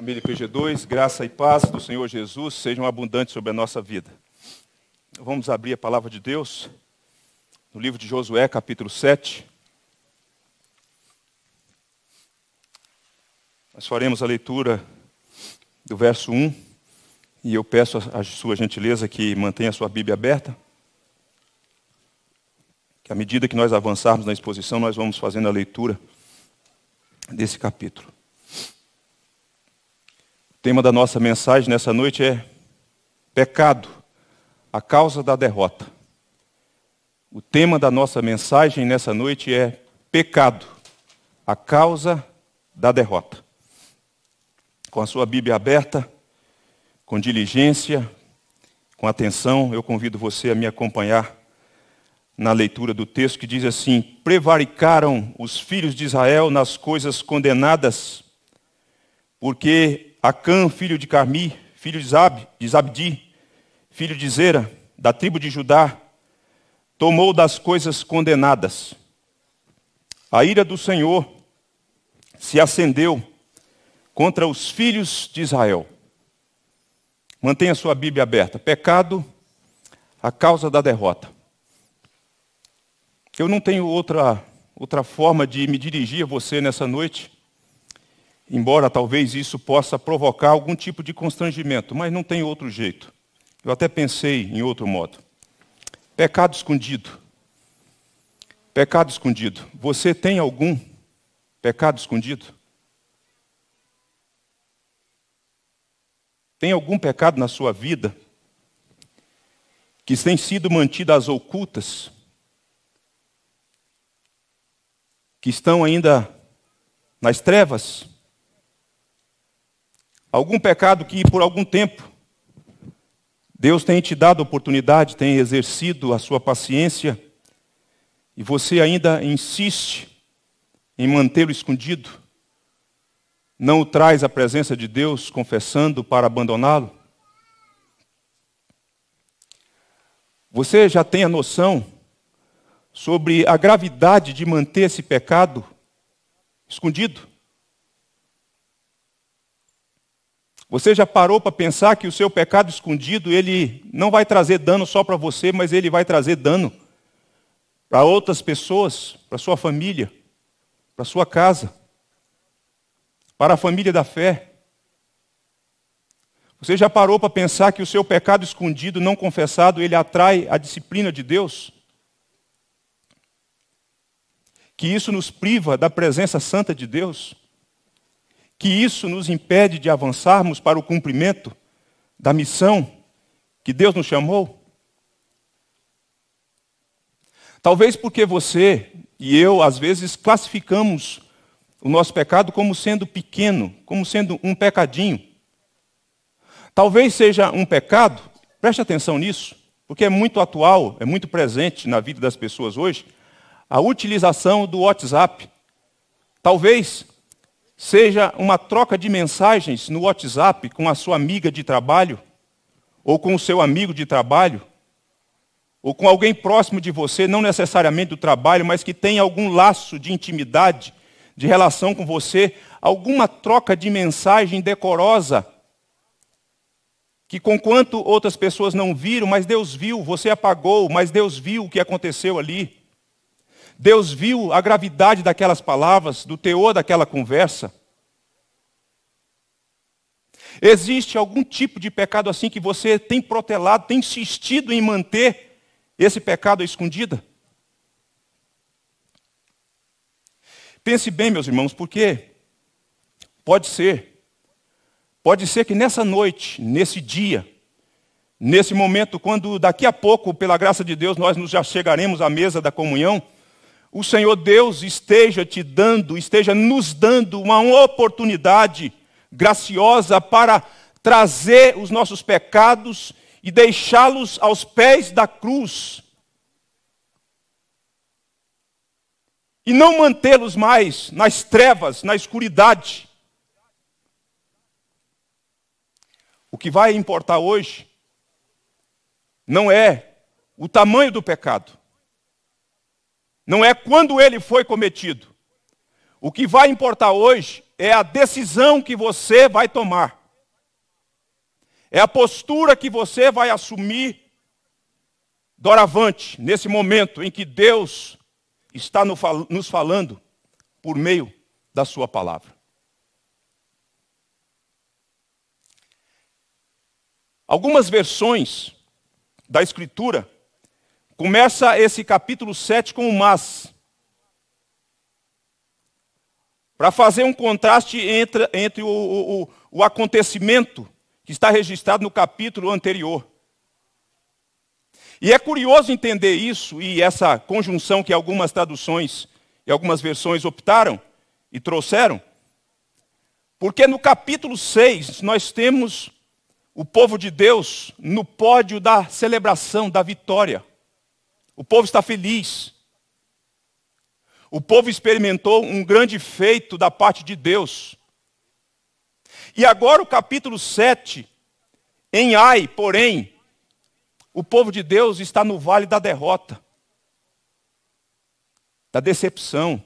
Família PG2, graça e paz do Senhor Jesus sejam abundantes sobre a nossa vida. Vamos abrir a palavra de Deus no livro de Josué, capítulo 7. Nós faremos a leitura do verso 1 e eu peço a sua gentileza que mantenha a sua Bíblia aberta. Que à medida que nós avançarmos na exposição, nós vamos fazendo a leitura desse capítulo. O tema da nossa mensagem nessa noite é Pecado, a causa da derrota. O tema da nossa mensagem nessa noite é Pecado, a causa da derrota. Com a sua Bíblia aberta, com diligência, com atenção, eu convido você a me acompanhar na leitura do texto que diz assim: Prevaricaram os filhos de Israel nas coisas condenadas, porque Acã, filho de Carmi, filho de, Zab, de Zabdi, filho de Zera, da tribo de Judá, tomou das coisas condenadas. A ira do Senhor se acendeu contra os filhos de Israel. Mantenha sua Bíblia aberta. Pecado, a causa da derrota. Eu não tenho outra, outra forma de me dirigir a você nessa noite embora talvez isso possa provocar algum tipo de constrangimento, mas não tem outro jeito. Eu até pensei em outro modo. Pecado escondido. Pecado escondido. Você tem algum pecado escondido? Tem algum pecado na sua vida que tem sido mantido às ocultas? Que estão ainda nas trevas? Algum pecado que por algum tempo Deus tem te dado oportunidade, tem exercido a sua paciência, e você ainda insiste em mantê-lo escondido, não o traz à presença de Deus confessando para abandoná-lo? Você já tem a noção sobre a gravidade de manter esse pecado escondido? Você já parou para pensar que o seu pecado escondido, ele não vai trazer dano só para você, mas ele vai trazer dano para outras pessoas, para sua família, para sua casa, para a família da fé. Você já parou para pensar que o seu pecado escondido, não confessado, ele atrai a disciplina de Deus? Que isso nos priva da presença santa de Deus? que isso nos impede de avançarmos para o cumprimento da missão que Deus nos chamou? Talvez porque você e eu, às vezes, classificamos o nosso pecado como sendo pequeno, como sendo um pecadinho. Talvez seja um pecado, preste atenção nisso, porque é muito atual, é muito presente na vida das pessoas hoje, a utilização do WhatsApp. Talvez seja uma troca de mensagens no WhatsApp com a sua amiga de trabalho, ou com o seu amigo de trabalho, ou com alguém próximo de você, não necessariamente do trabalho, mas que tem algum laço de intimidade, de relação com você, alguma troca de mensagem decorosa, que conquanto outras pessoas não viram, mas Deus viu, você apagou, mas Deus viu o que aconteceu ali. Deus viu a gravidade daquelas palavras, do teor daquela conversa. Existe algum tipo de pecado assim que você tem protelado, tem insistido em manter esse pecado à escondida? Pense bem, meus irmãos, porque pode ser, pode ser que nessa noite, nesse dia, nesse momento, quando daqui a pouco, pela graça de Deus, nós nos já chegaremos à mesa da comunhão, o Senhor Deus esteja te dando, esteja nos dando uma oportunidade graciosa para trazer os nossos pecados e deixá-los aos pés da cruz. E não mantê-los mais nas trevas, na escuridade. O que vai importar hoje não é o tamanho do pecado, não é quando ele foi cometido. O que vai importar hoje é a decisão que você vai tomar, é a postura que você vai assumir doravante, nesse momento em que Deus está nos falando por meio da Sua palavra. Algumas versões da Escritura Começa esse capítulo 7 com o mas. Para fazer um contraste entre, entre o, o, o acontecimento que está registrado no capítulo anterior. E é curioso entender isso e essa conjunção que algumas traduções e algumas versões optaram e trouxeram, porque no capítulo 6 nós temos o povo de Deus no pódio da celebração da vitória. O povo está feliz. O povo experimentou um grande feito da parte de Deus. E agora o capítulo 7, em Ai, porém, o povo de Deus está no vale da derrota, da decepção,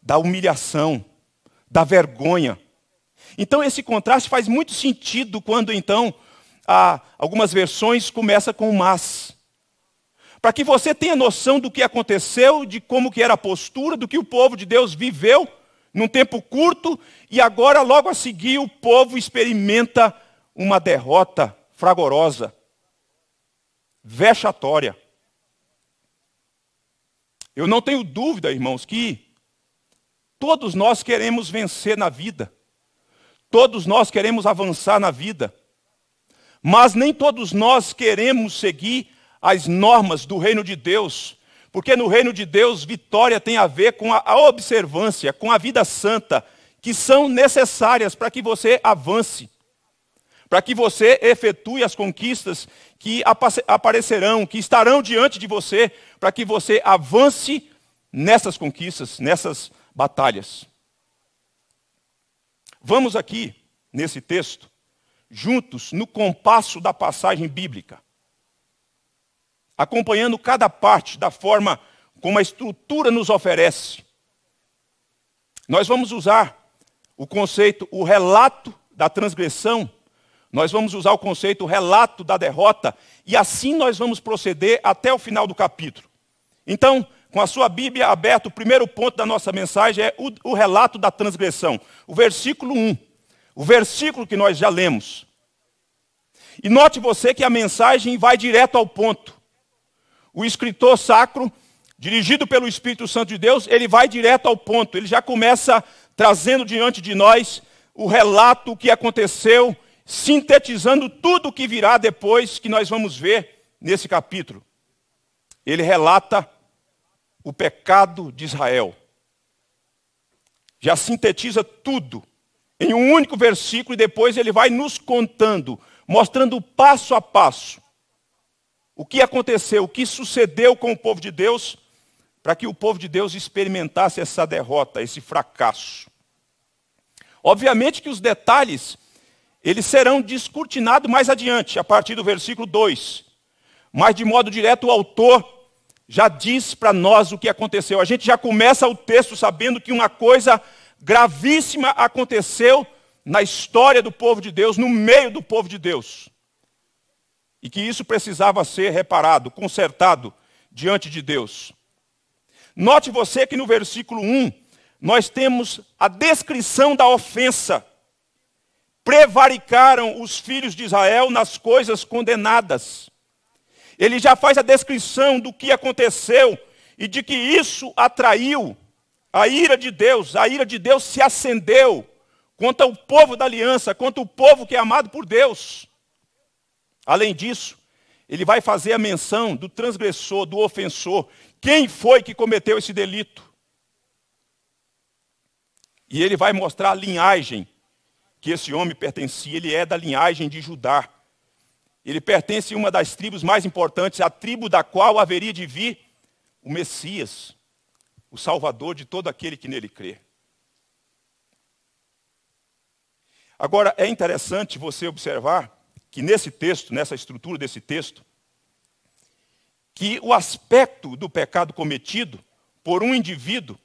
da humilhação, da vergonha. Então esse contraste faz muito sentido quando então algumas versões começa com mas para que você tenha noção do que aconteceu, de como que era a postura, do que o povo de Deus viveu num tempo curto, e agora logo a seguir o povo experimenta uma derrota fragorosa, vexatória. Eu não tenho dúvida, irmãos, que todos nós queremos vencer na vida. Todos nós queremos avançar na vida. Mas nem todos nós queremos seguir as normas do reino de Deus, porque no reino de Deus vitória tem a ver com a observância, com a vida santa, que são necessárias para que você avance, para que você efetue as conquistas que aparecerão, que estarão diante de você, para que você avance nessas conquistas, nessas batalhas. Vamos aqui, nesse texto, juntos no compasso da passagem bíblica acompanhando cada parte da forma como a estrutura nos oferece. Nós vamos usar o conceito, o relato da transgressão, nós vamos usar o conceito, o relato da derrota, e assim nós vamos proceder até o final do capítulo. Então, com a sua Bíblia aberta, o primeiro ponto da nossa mensagem é o, o relato da transgressão, o versículo 1, o versículo que nós já lemos. E note você que a mensagem vai direto ao ponto o escritor sacro, dirigido pelo Espírito Santo de Deus, ele vai direto ao ponto, ele já começa trazendo diante de nós o relato que aconteceu, sintetizando tudo o que virá depois que nós vamos ver nesse capítulo. Ele relata o pecado de Israel. Já sintetiza tudo em um único versículo e depois ele vai nos contando, mostrando passo a passo o que aconteceu, o que sucedeu com o povo de Deus, para que o povo de Deus experimentasse essa derrota, esse fracasso. Obviamente que os detalhes eles serão descortinados mais adiante, a partir do versículo 2. Mas de modo direto o autor já diz para nós o que aconteceu. A gente já começa o texto sabendo que uma coisa gravíssima aconteceu na história do povo de Deus, no meio do povo de Deus e que isso precisava ser reparado, consertado diante de Deus. Note você que no versículo 1 nós temos a descrição da ofensa. Prevaricaram os filhos de Israel nas coisas condenadas. Ele já faz a descrição do que aconteceu e de que isso atraiu a ira de Deus. A ira de Deus se acendeu contra o povo da aliança, contra o povo que é amado por Deus. Além disso, ele vai fazer a menção do transgressor, do ofensor. Quem foi que cometeu esse delito? E ele vai mostrar a linhagem que esse homem pertencia. Ele é da linhagem de Judá. Ele pertence a uma das tribos mais importantes, a tribo da qual haveria de vir o Messias, o Salvador de todo aquele que nele crê. Agora, é interessante você observar que nesse texto, nessa estrutura desse texto, que o aspecto do pecado cometido por um indivíduo,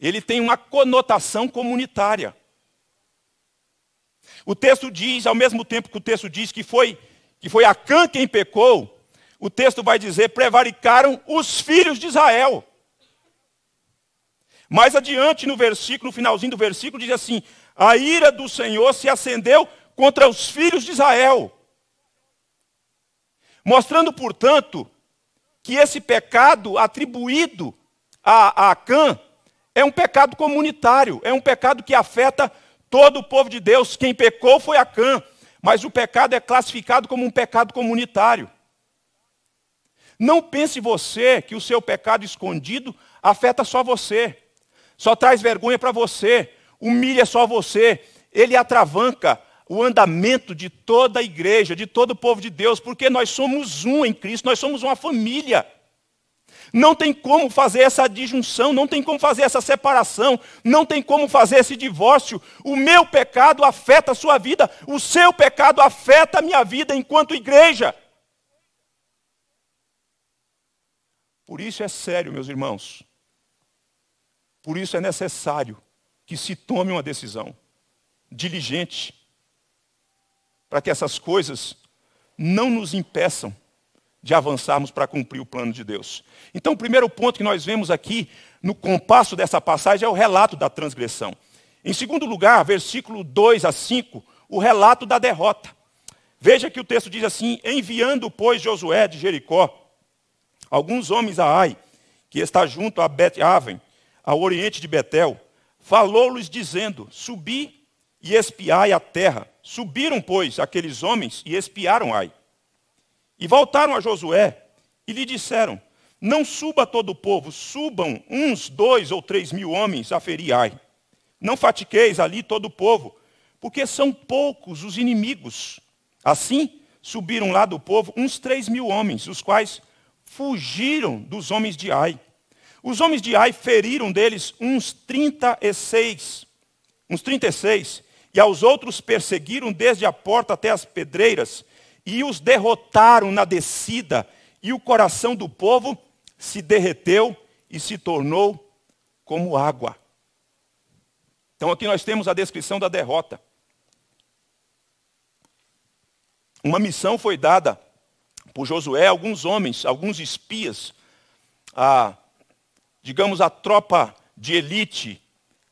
ele tem uma conotação comunitária. O texto diz, ao mesmo tempo que o texto diz que foi que foi Acã quem pecou, o texto vai dizer prevaricaram os filhos de Israel. Mais adiante no versículo, no finalzinho do versículo diz assim: a ira do Senhor se acendeu contra os filhos de Israel. Mostrando, portanto, que esse pecado atribuído a Acã é um pecado comunitário, é um pecado que afeta todo o povo de Deus. Quem pecou foi Acã, mas o pecado é classificado como um pecado comunitário. Não pense você que o seu pecado escondido afeta só você, só traz vergonha para você, humilha só você, ele atravanca o andamento de toda a igreja, de todo o povo de Deus, porque nós somos um em Cristo, nós somos uma família. Não tem como fazer essa disjunção, não tem como fazer essa separação, não tem como fazer esse divórcio. O meu pecado afeta a sua vida, o seu pecado afeta a minha vida enquanto igreja. Por isso é sério, meus irmãos. Por isso é necessário que se tome uma decisão diligente, para que essas coisas não nos impeçam de avançarmos para cumprir o plano de Deus. Então, o primeiro ponto que nós vemos aqui no compasso dessa passagem é o relato da transgressão. Em segundo lugar, versículo 2 a 5, o relato da derrota. Veja que o texto diz assim: Enviando, pois, Josué de Jericó alguns homens a Ai, que está junto a Bet-Aven, ao oriente de Betel, falou-lhes dizendo: Subi e espiai a terra. Subiram, pois, aqueles homens e espiaram Ai. E voltaram a Josué e lhe disseram: Não suba todo o povo, subam uns dois ou três mil homens a ferir Ai. Não fatiqueis ali todo o povo, porque são poucos os inimigos. Assim, subiram lá do povo uns três mil homens, os quais fugiram dos homens de Ai. Os homens de Ai feriram deles uns trinta e seis, uns trinta e seis. E aos outros perseguiram desde a porta até as pedreiras, e os derrotaram na descida, e o coração do povo se derreteu e se tornou como água. Então aqui nós temos a descrição da derrota. Uma missão foi dada por Josué alguns homens, alguns espias, a, digamos, a tropa de elite,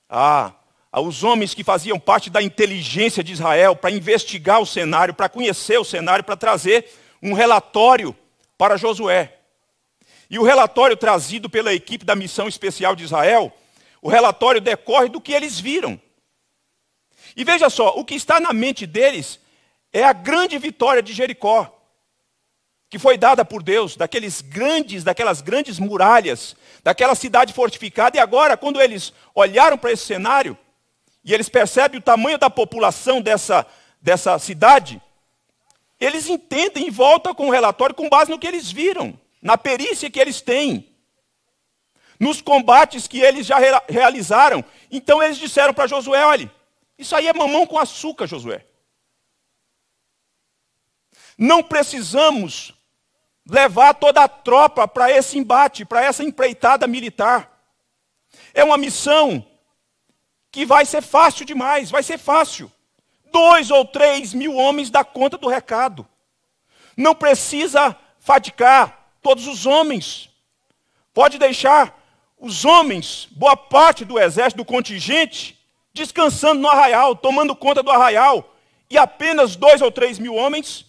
a aos homens que faziam parte da inteligência de Israel para investigar o cenário, para conhecer o cenário, para trazer um relatório para Josué. E o relatório trazido pela equipe da missão especial de Israel, o relatório decorre do que eles viram. E veja só, o que está na mente deles é a grande vitória de Jericó, que foi dada por Deus, daqueles grandes, daquelas grandes muralhas, daquela cidade fortificada, e agora quando eles olharam para esse cenário, e eles percebem o tamanho da população dessa, dessa cidade, eles entendem e voltam com o relatório com base no que eles viram, na perícia que eles têm, nos combates que eles já re realizaram. Então eles disseram para Josué: olha, isso aí é mamão com açúcar, Josué. Não precisamos levar toda a tropa para esse embate, para essa empreitada militar. É uma missão que vai ser fácil demais, vai ser fácil. Dois ou três mil homens dá conta do recado. Não precisa fadigar todos os homens. Pode deixar os homens, boa parte do exército, do contingente, descansando no arraial, tomando conta do arraial. E apenas dois ou três mil homens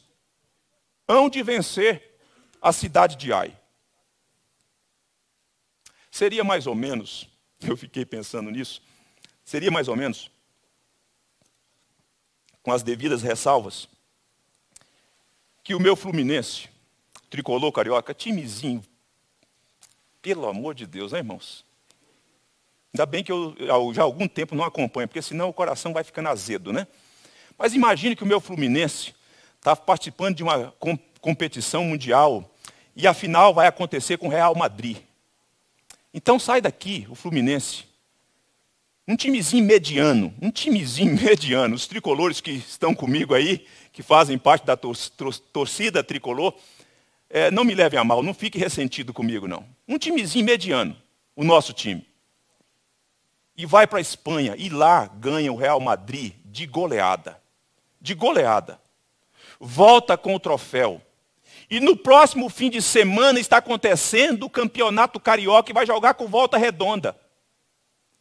hão de vencer a cidade de Ai. Seria mais ou menos, eu fiquei pensando nisso, Seria mais ou menos, com as devidas ressalvas, que o meu Fluminense, tricolor carioca, timezinho, pelo amor de Deus, né, irmãos? Ainda bem que eu já há algum tempo não acompanho, porque senão o coração vai ficando azedo, né? Mas imagine que o meu Fluminense está participando de uma competição mundial e a final vai acontecer com o Real Madrid. Então sai daqui o Fluminense um timezinho mediano, um timezinho mediano. Os tricolores que estão comigo aí, que fazem parte da tor tor torcida tricolor, é, não me levem a mal, não fique ressentido comigo, não. Um timezinho mediano, o nosso time. E vai para a Espanha, e lá ganha o Real Madrid de goleada. De goleada. Volta com o troféu. E no próximo fim de semana está acontecendo o Campeonato Carioca e vai jogar com volta redonda.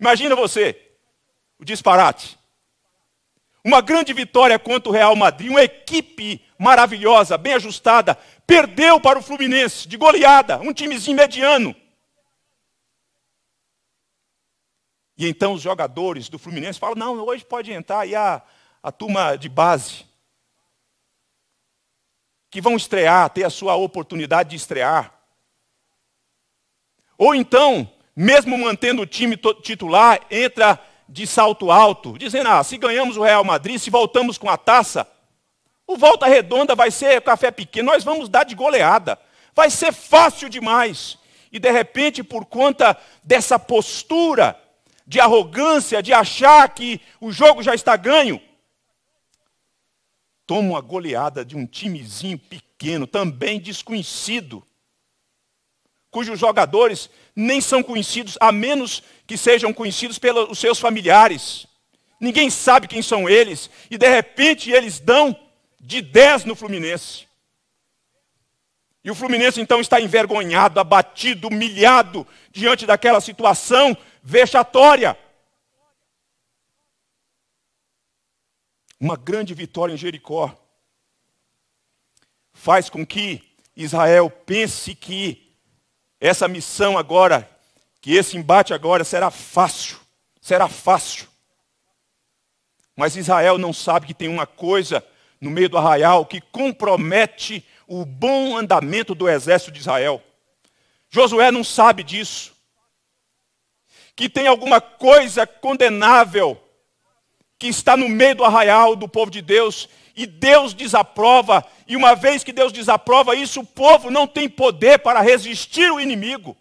Imagina você, o disparate. Uma grande vitória contra o Real Madrid, uma equipe maravilhosa, bem ajustada, perdeu para o Fluminense de goleada, um timezinho mediano. E então os jogadores do Fluminense falam: não, hoje pode entrar aí a, a turma de base, que vão estrear, ter a sua oportunidade de estrear. Ou então, mesmo mantendo o time titular, entra de salto alto, dizendo: ah, se ganhamos o Real Madrid, se voltamos com a taça, o volta redonda vai ser café pequeno, nós vamos dar de goleada, vai ser fácil demais. E de repente, por conta dessa postura de arrogância, de achar que o jogo já está ganho, toma uma goleada de um timezinho pequeno, também desconhecido cujos jogadores nem são conhecidos, a menos que sejam conhecidos pelos seus familiares. Ninguém sabe quem são eles, e de repente eles dão de 10 no Fluminense. E o Fluminense então está envergonhado, abatido, humilhado diante daquela situação vexatória. Uma grande vitória em Jericó faz com que Israel pense que essa missão agora, que esse embate agora será fácil, será fácil. Mas Israel não sabe que tem uma coisa no meio do arraial que compromete o bom andamento do exército de Israel. Josué não sabe disso. Que tem alguma coisa condenável que está no meio do arraial do povo de Deus e Deus desaprova, e uma vez que Deus desaprova isso, o povo não tem poder para resistir o inimigo.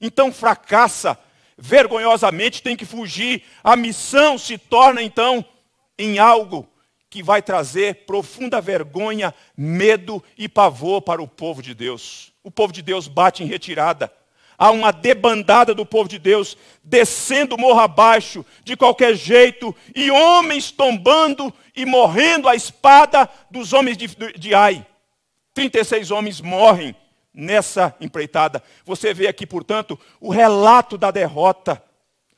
Então fracassa, vergonhosamente tem que fugir. A missão se torna então em algo que vai trazer profunda vergonha, medo e pavor para o povo de Deus. O povo de Deus bate em retirada há uma debandada do povo de Deus descendo morro abaixo, de qualquer jeito, e homens tombando e morrendo à espada dos homens de, de Ai. 36 homens morrem nessa empreitada. Você vê aqui, portanto, o relato da derrota.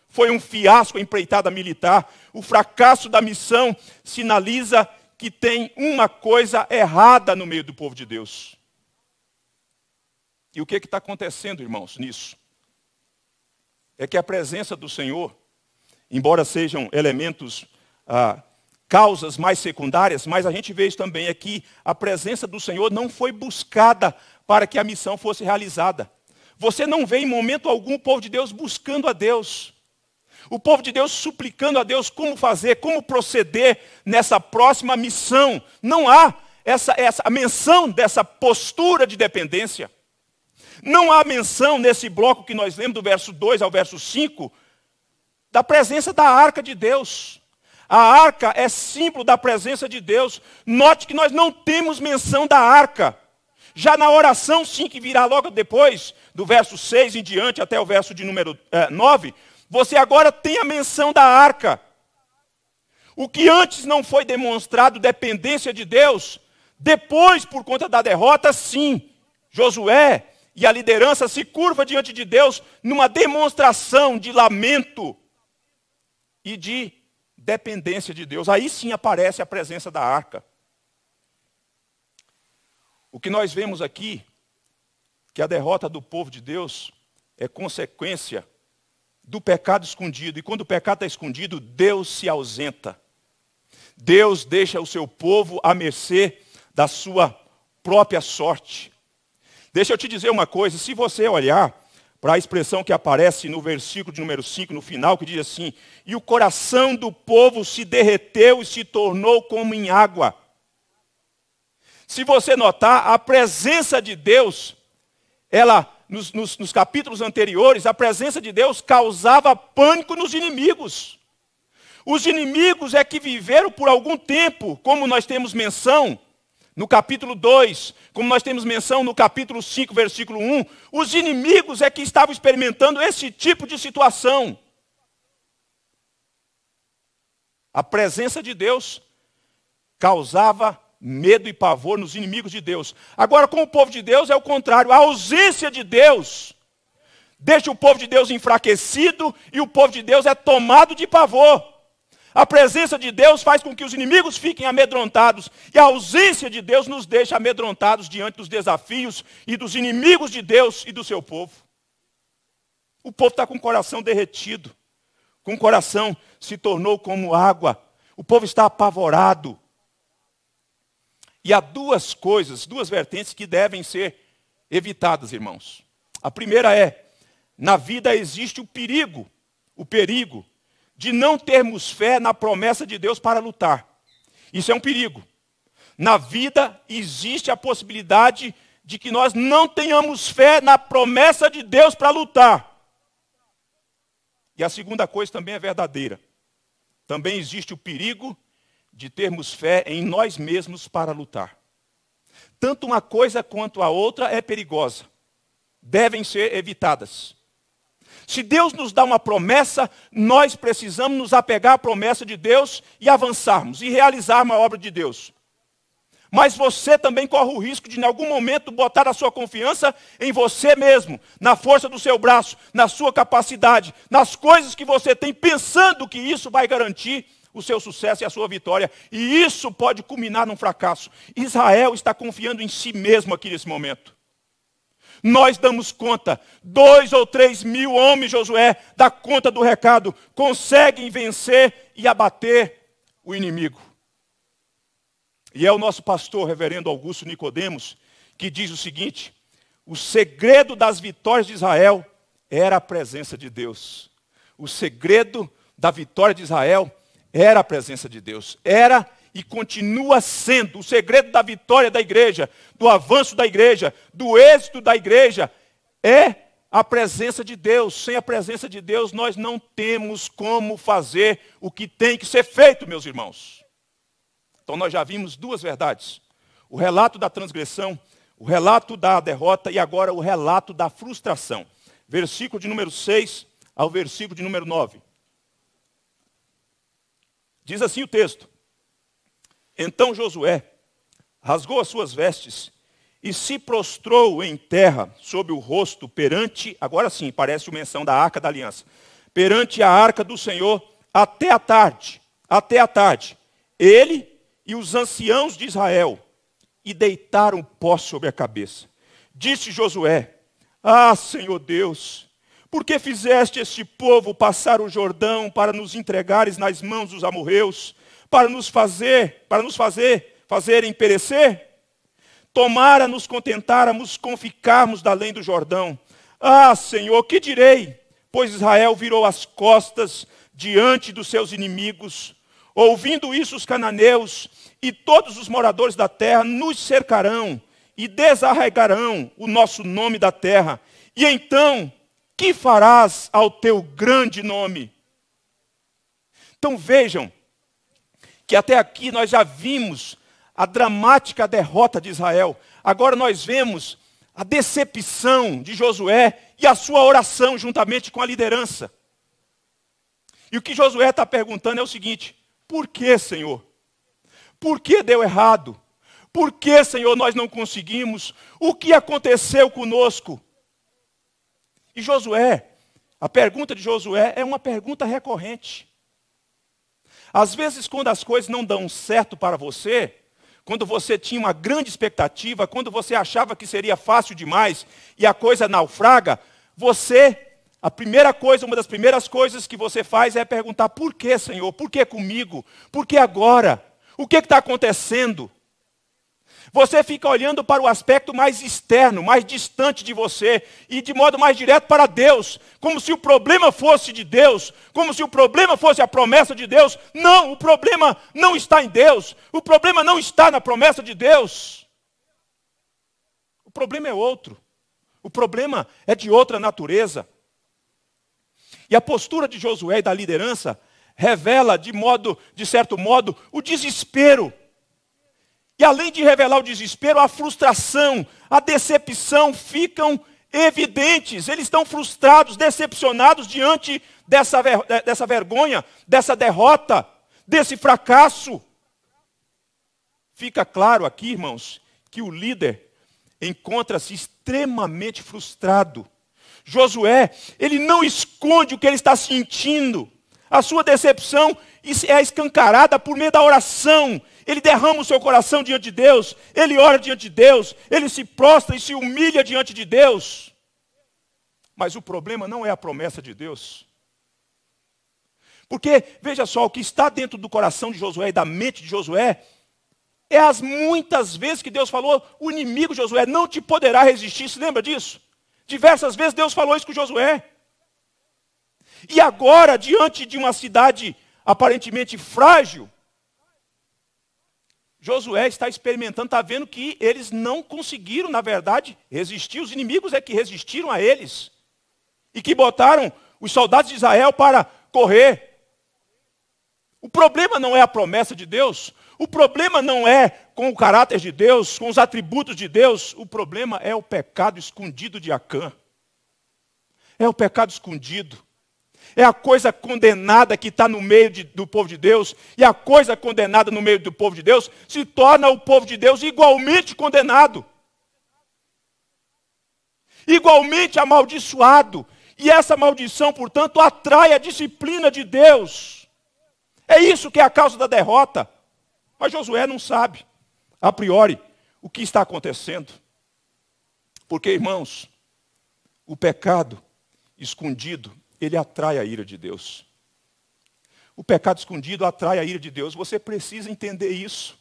Foi um fiasco a empreitada militar. O fracasso da missão sinaliza que tem uma coisa errada no meio do povo de Deus. E o que é está acontecendo, irmãos, nisso? É que a presença do Senhor, embora sejam elementos, ah, causas mais secundárias, mas a gente vê isso também é que a presença do Senhor não foi buscada para que a missão fosse realizada. Você não vê em momento algum o povo de Deus buscando a Deus. O povo de Deus suplicando a Deus como fazer, como proceder nessa próxima missão. Não há essa, essa a menção dessa postura de dependência. Não há menção nesse bloco que nós lemos, do verso 2 ao verso 5, da presença da arca de Deus. A arca é símbolo da presença de Deus. Note que nós não temos menção da arca. Já na oração, sim, que virá logo depois, do verso 6 em diante até o verso de número 9, eh, você agora tem a menção da arca. O que antes não foi demonstrado dependência de Deus, depois, por conta da derrota, sim, Josué e a liderança se curva diante de Deus numa demonstração de lamento e de dependência de Deus. Aí sim aparece a presença da arca. O que nós vemos aqui, que a derrota do povo de Deus é consequência do pecado escondido. E quando o pecado está escondido, Deus se ausenta. Deus deixa o seu povo à mercê da sua própria sorte. Deixa eu te dizer uma coisa, se você olhar para a expressão que aparece no versículo de número 5, no final, que diz assim: E o coração do povo se derreteu e se tornou como em água. Se você notar, a presença de Deus, ela, nos, nos, nos capítulos anteriores, a presença de Deus causava pânico nos inimigos. Os inimigos é que viveram por algum tempo, como nós temos menção, no capítulo 2, como nós temos menção no capítulo 5, versículo 1, os inimigos é que estavam experimentando esse tipo de situação. A presença de Deus causava medo e pavor nos inimigos de Deus. Agora, com o povo de Deus é o contrário, a ausência de Deus deixa o povo de Deus enfraquecido e o povo de Deus é tomado de pavor. A presença de Deus faz com que os inimigos fiquem amedrontados, e a ausência de Deus nos deixa amedrontados diante dos desafios e dos inimigos de Deus e do seu povo. O povo está com o coração derretido, com o coração se tornou como água, o povo está apavorado. E há duas coisas, duas vertentes que devem ser evitadas, irmãos. A primeira é: na vida existe o perigo, o perigo de não termos fé na promessa de Deus para lutar. Isso é um perigo. Na vida existe a possibilidade de que nós não tenhamos fé na promessa de Deus para lutar. E a segunda coisa também é verdadeira. Também existe o perigo de termos fé em nós mesmos para lutar. Tanto uma coisa quanto a outra é perigosa. Devem ser evitadas. Se Deus nos dá uma promessa, nós precisamos nos apegar à promessa de Deus e avançarmos e realizarmos a obra de Deus. Mas você também corre o risco de, em algum momento, botar a sua confiança em você mesmo, na força do seu braço, na sua capacidade, nas coisas que você tem, pensando que isso vai garantir o seu sucesso e a sua vitória. E isso pode culminar num fracasso. Israel está confiando em si mesmo aqui nesse momento nós damos conta. Dois ou três mil homens, Josué, da conta do recado, conseguem vencer e abater o inimigo. E é o nosso pastor, reverendo Augusto Nicodemos, que diz o seguinte: o segredo das vitórias de Israel era a presença de Deus. O segredo da vitória de Israel era a presença de Deus, era e continua sendo o segredo da vitória da igreja, do avanço da igreja, do êxito da igreja, é a presença de Deus. Sem a presença de Deus, nós não temos como fazer o que tem que ser feito, meus irmãos. Então, nós já vimos duas verdades: o relato da transgressão, o relato da derrota e agora o relato da frustração. Versículo de número 6 ao versículo de número 9. Diz assim o texto: então Josué rasgou as suas vestes e se prostrou em terra sob o rosto perante, agora sim, parece uma menção da arca da aliança, perante a arca do Senhor até a tarde, até a tarde. Ele e os anciãos de Israel e deitaram pó sobre a cabeça. Disse Josué: Ah, Senhor Deus, por que fizeste este povo passar o Jordão para nos entregares nas mãos dos amorreus? para nos fazer, para nos fazer, fazerem perecer? Tomara nos contentarmos, com ficarmos da lei do Jordão. Ah, Senhor, que direi? Pois Israel virou as costas diante dos seus inimigos. Ouvindo isso, os cananeus e todos os moradores da terra nos cercarão e desarregarão o nosso nome da terra. E então, que farás ao teu grande nome? Então vejam, que até aqui nós já vimos a dramática derrota de Israel. Agora nós vemos a decepção de Josué e a sua oração juntamente com a liderança. E o que Josué está perguntando é o seguinte: por que, Senhor? Por que deu errado? Por que, Senhor, nós não conseguimos? O que aconteceu conosco? E Josué, a pergunta de Josué é uma pergunta recorrente. Às vezes, quando as coisas não dão certo para você, quando você tinha uma grande expectativa, quando você achava que seria fácil demais e a coisa naufraga, você, a primeira coisa, uma das primeiras coisas que você faz é perguntar: por que, Senhor? Por que comigo? Por que agora? O que está acontecendo? Você fica olhando para o aspecto mais externo, mais distante de você, e de modo mais direto para Deus, como se o problema fosse de Deus, como se o problema fosse a promessa de Deus. Não, o problema não está em Deus, o problema não está na promessa de Deus. O problema é outro, o problema é de outra natureza. E a postura de Josué e da liderança revela de modo, de certo modo, o desespero e além de revelar o desespero, a frustração, a decepção ficam evidentes. Eles estão frustrados, decepcionados diante dessa, ver, dessa vergonha, dessa derrota, desse fracasso. Fica claro aqui, irmãos, que o líder encontra-se extremamente frustrado. Josué, ele não esconde o que ele está sentindo. A sua decepção é escancarada por meio da oração ele derrama o seu coração diante de Deus, ele ora diante de Deus, ele se prostra e se humilha diante de Deus. Mas o problema não é a promessa de Deus. Porque, veja só, o que está dentro do coração de Josué e da mente de Josué é as muitas vezes que Deus falou, o inimigo Josué não te poderá resistir. Se lembra disso? Diversas vezes Deus falou isso com Josué. E agora, diante de uma cidade aparentemente frágil, Josué está experimentando, está vendo que eles não conseguiram, na verdade, resistir. Os inimigos é que resistiram a eles. E que botaram os soldados de Israel para correr. O problema não é a promessa de Deus, o problema não é com o caráter de Deus, com os atributos de Deus, o problema é o pecado escondido de Acã. É o pecado escondido é a coisa condenada que está no meio de, do povo de Deus, e a coisa condenada no meio do povo de Deus se torna o povo de Deus igualmente condenado, igualmente amaldiçoado, e essa maldição, portanto, atrai a disciplina de Deus. É isso que é a causa da derrota. Mas Josué não sabe, a priori, o que está acontecendo. Porque, irmãos, o pecado escondido ele atrai a ira de Deus. O pecado escondido atrai a ira de Deus. Você precisa entender isso.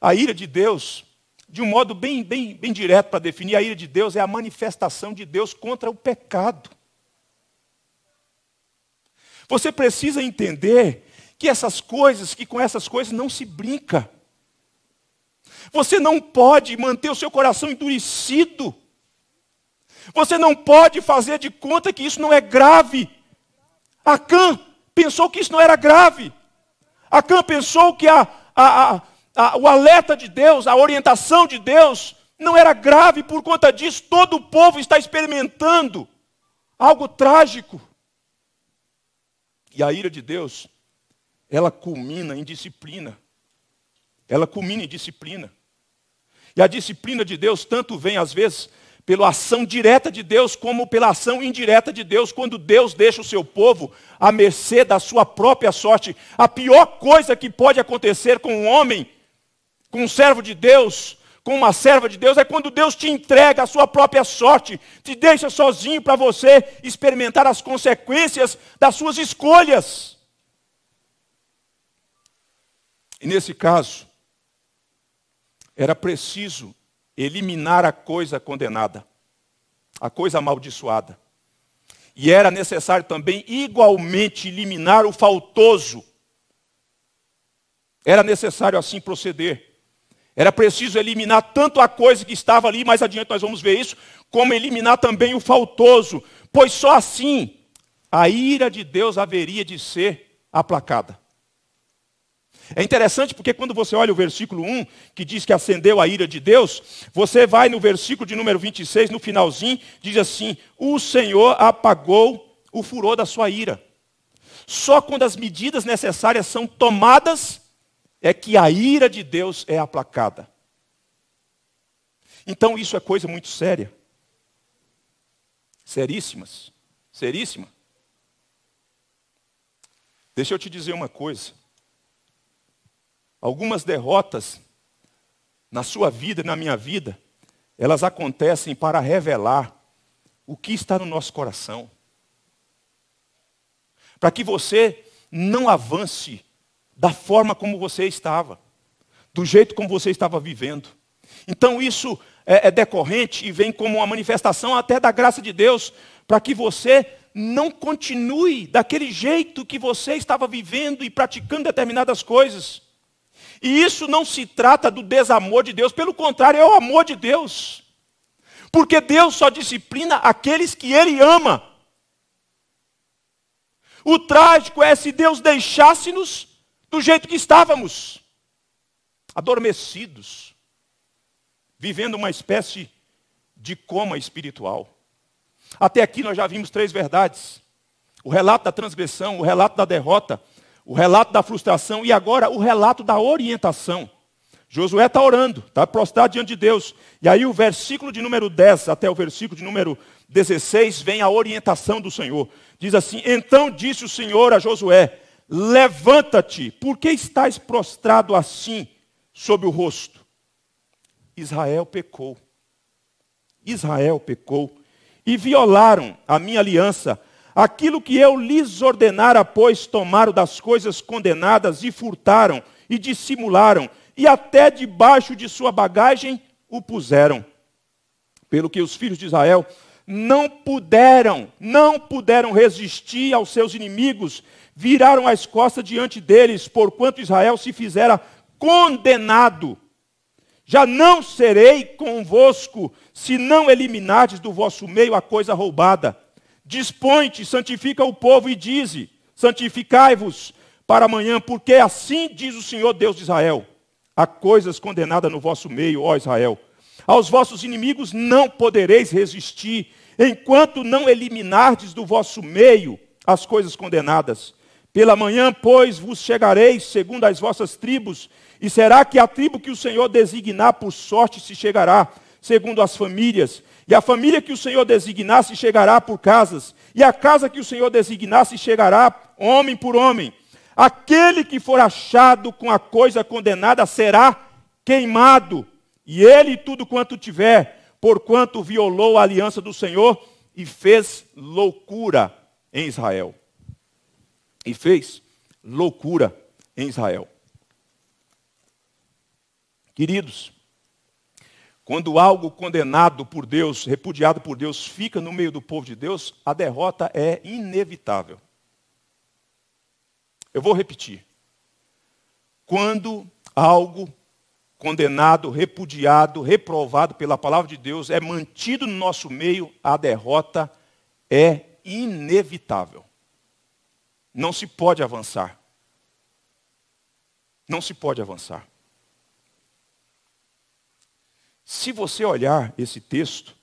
A ira de Deus, de um modo bem, bem, bem direto para definir, a ira de Deus é a manifestação de Deus contra o pecado. Você precisa entender que essas coisas, que com essas coisas não se brinca. Você não pode manter o seu coração endurecido. Você não pode fazer de conta que isso não é grave. Acã pensou que isso não era grave. Acã pensou que a, a, a, o alerta de Deus, a orientação de Deus, não era grave, por conta disso, todo o povo está experimentando algo trágico. E a ira de Deus, ela culmina em disciplina. Ela culmina em disciplina. E a disciplina de Deus tanto vem, às vezes, pela ação direta de Deus, como pela ação indireta de Deus, quando Deus deixa o seu povo à mercê da sua própria sorte. A pior coisa que pode acontecer com um homem, com um servo de Deus, com uma serva de Deus, é quando Deus te entrega a sua própria sorte, te deixa sozinho para você experimentar as consequências das suas escolhas. E nesse caso, era preciso eliminar a coisa condenada, a coisa amaldiçoada. E era necessário também, igualmente, eliminar o faltoso. Era necessário assim proceder. Era preciso eliminar tanto a coisa que estava ali, mais adiante nós vamos ver isso, como eliminar também o faltoso, pois só assim a ira de Deus haveria de ser aplacada. É interessante porque quando você olha o versículo 1, que diz que acendeu a ira de Deus, você vai no versículo de número 26, no finalzinho, diz assim: O Senhor apagou o furor da sua ira. Só quando as medidas necessárias são tomadas é que a ira de Deus é aplacada. Então isso é coisa muito séria. Seríssimas. Seríssima. Deixa eu te dizer uma coisa. Algumas derrotas na sua vida e na minha vida, elas acontecem para revelar o que está no nosso coração. Para que você não avance da forma como você estava, do jeito como você estava vivendo. Então isso é, é decorrente e vem como uma manifestação até da graça de Deus, para que você não continue daquele jeito que você estava vivendo e praticando determinadas coisas. E isso não se trata do desamor de Deus, pelo contrário, é o amor de Deus. Porque Deus só disciplina aqueles que Ele ama. O trágico é se Deus deixasse-nos do jeito que estávamos, adormecidos, vivendo uma espécie de coma espiritual. Até aqui nós já vimos três verdades: o relato da transgressão, o relato da derrota o relato da frustração e agora o relato da orientação. Josué está orando, está prostrado diante de Deus. E aí o versículo de número 10 até o versículo de número 16 vem a orientação do Senhor. Diz assim: Então disse o Senhor a Josué: Levanta-te, por que estás prostrado assim sobre o rosto? Israel pecou. Israel pecou e violaram a minha aliança Aquilo que eu lhes ordenara, pois, tomaram das coisas condenadas e furtaram e dissimularam, e até debaixo de sua bagagem o puseram. Pelo que os filhos de Israel não puderam, não puderam resistir aos seus inimigos, viraram as costas diante deles, porquanto Israel se fizera condenado. Já não serei convosco, se não eliminardes do vosso meio a coisa roubada Dispõe-te, santifica o povo e dize: santificai-vos para amanhã, porque assim diz o Senhor Deus de Israel: há coisas condenadas no vosso meio, ó Israel. Aos vossos inimigos não podereis resistir, enquanto não eliminardes do vosso meio as coisas condenadas. Pela manhã, pois, vos chegareis segundo as vossas tribos, e será que a tribo que o Senhor designar por sorte se chegará, segundo as famílias, e a família que o Senhor designasse chegará por casas, e a casa que o Senhor designasse chegará homem por homem. Aquele que for achado com a coisa condenada será queimado, e ele e tudo quanto tiver, porquanto violou a aliança do Senhor e fez loucura em Israel. E fez loucura em Israel. Queridos, quando algo condenado por Deus, repudiado por Deus, fica no meio do povo de Deus, a derrota é inevitável. Eu vou repetir. Quando algo condenado, repudiado, reprovado pela palavra de Deus é mantido no nosso meio, a derrota é inevitável. Não se pode avançar. Não se pode avançar. Se você olhar esse texto,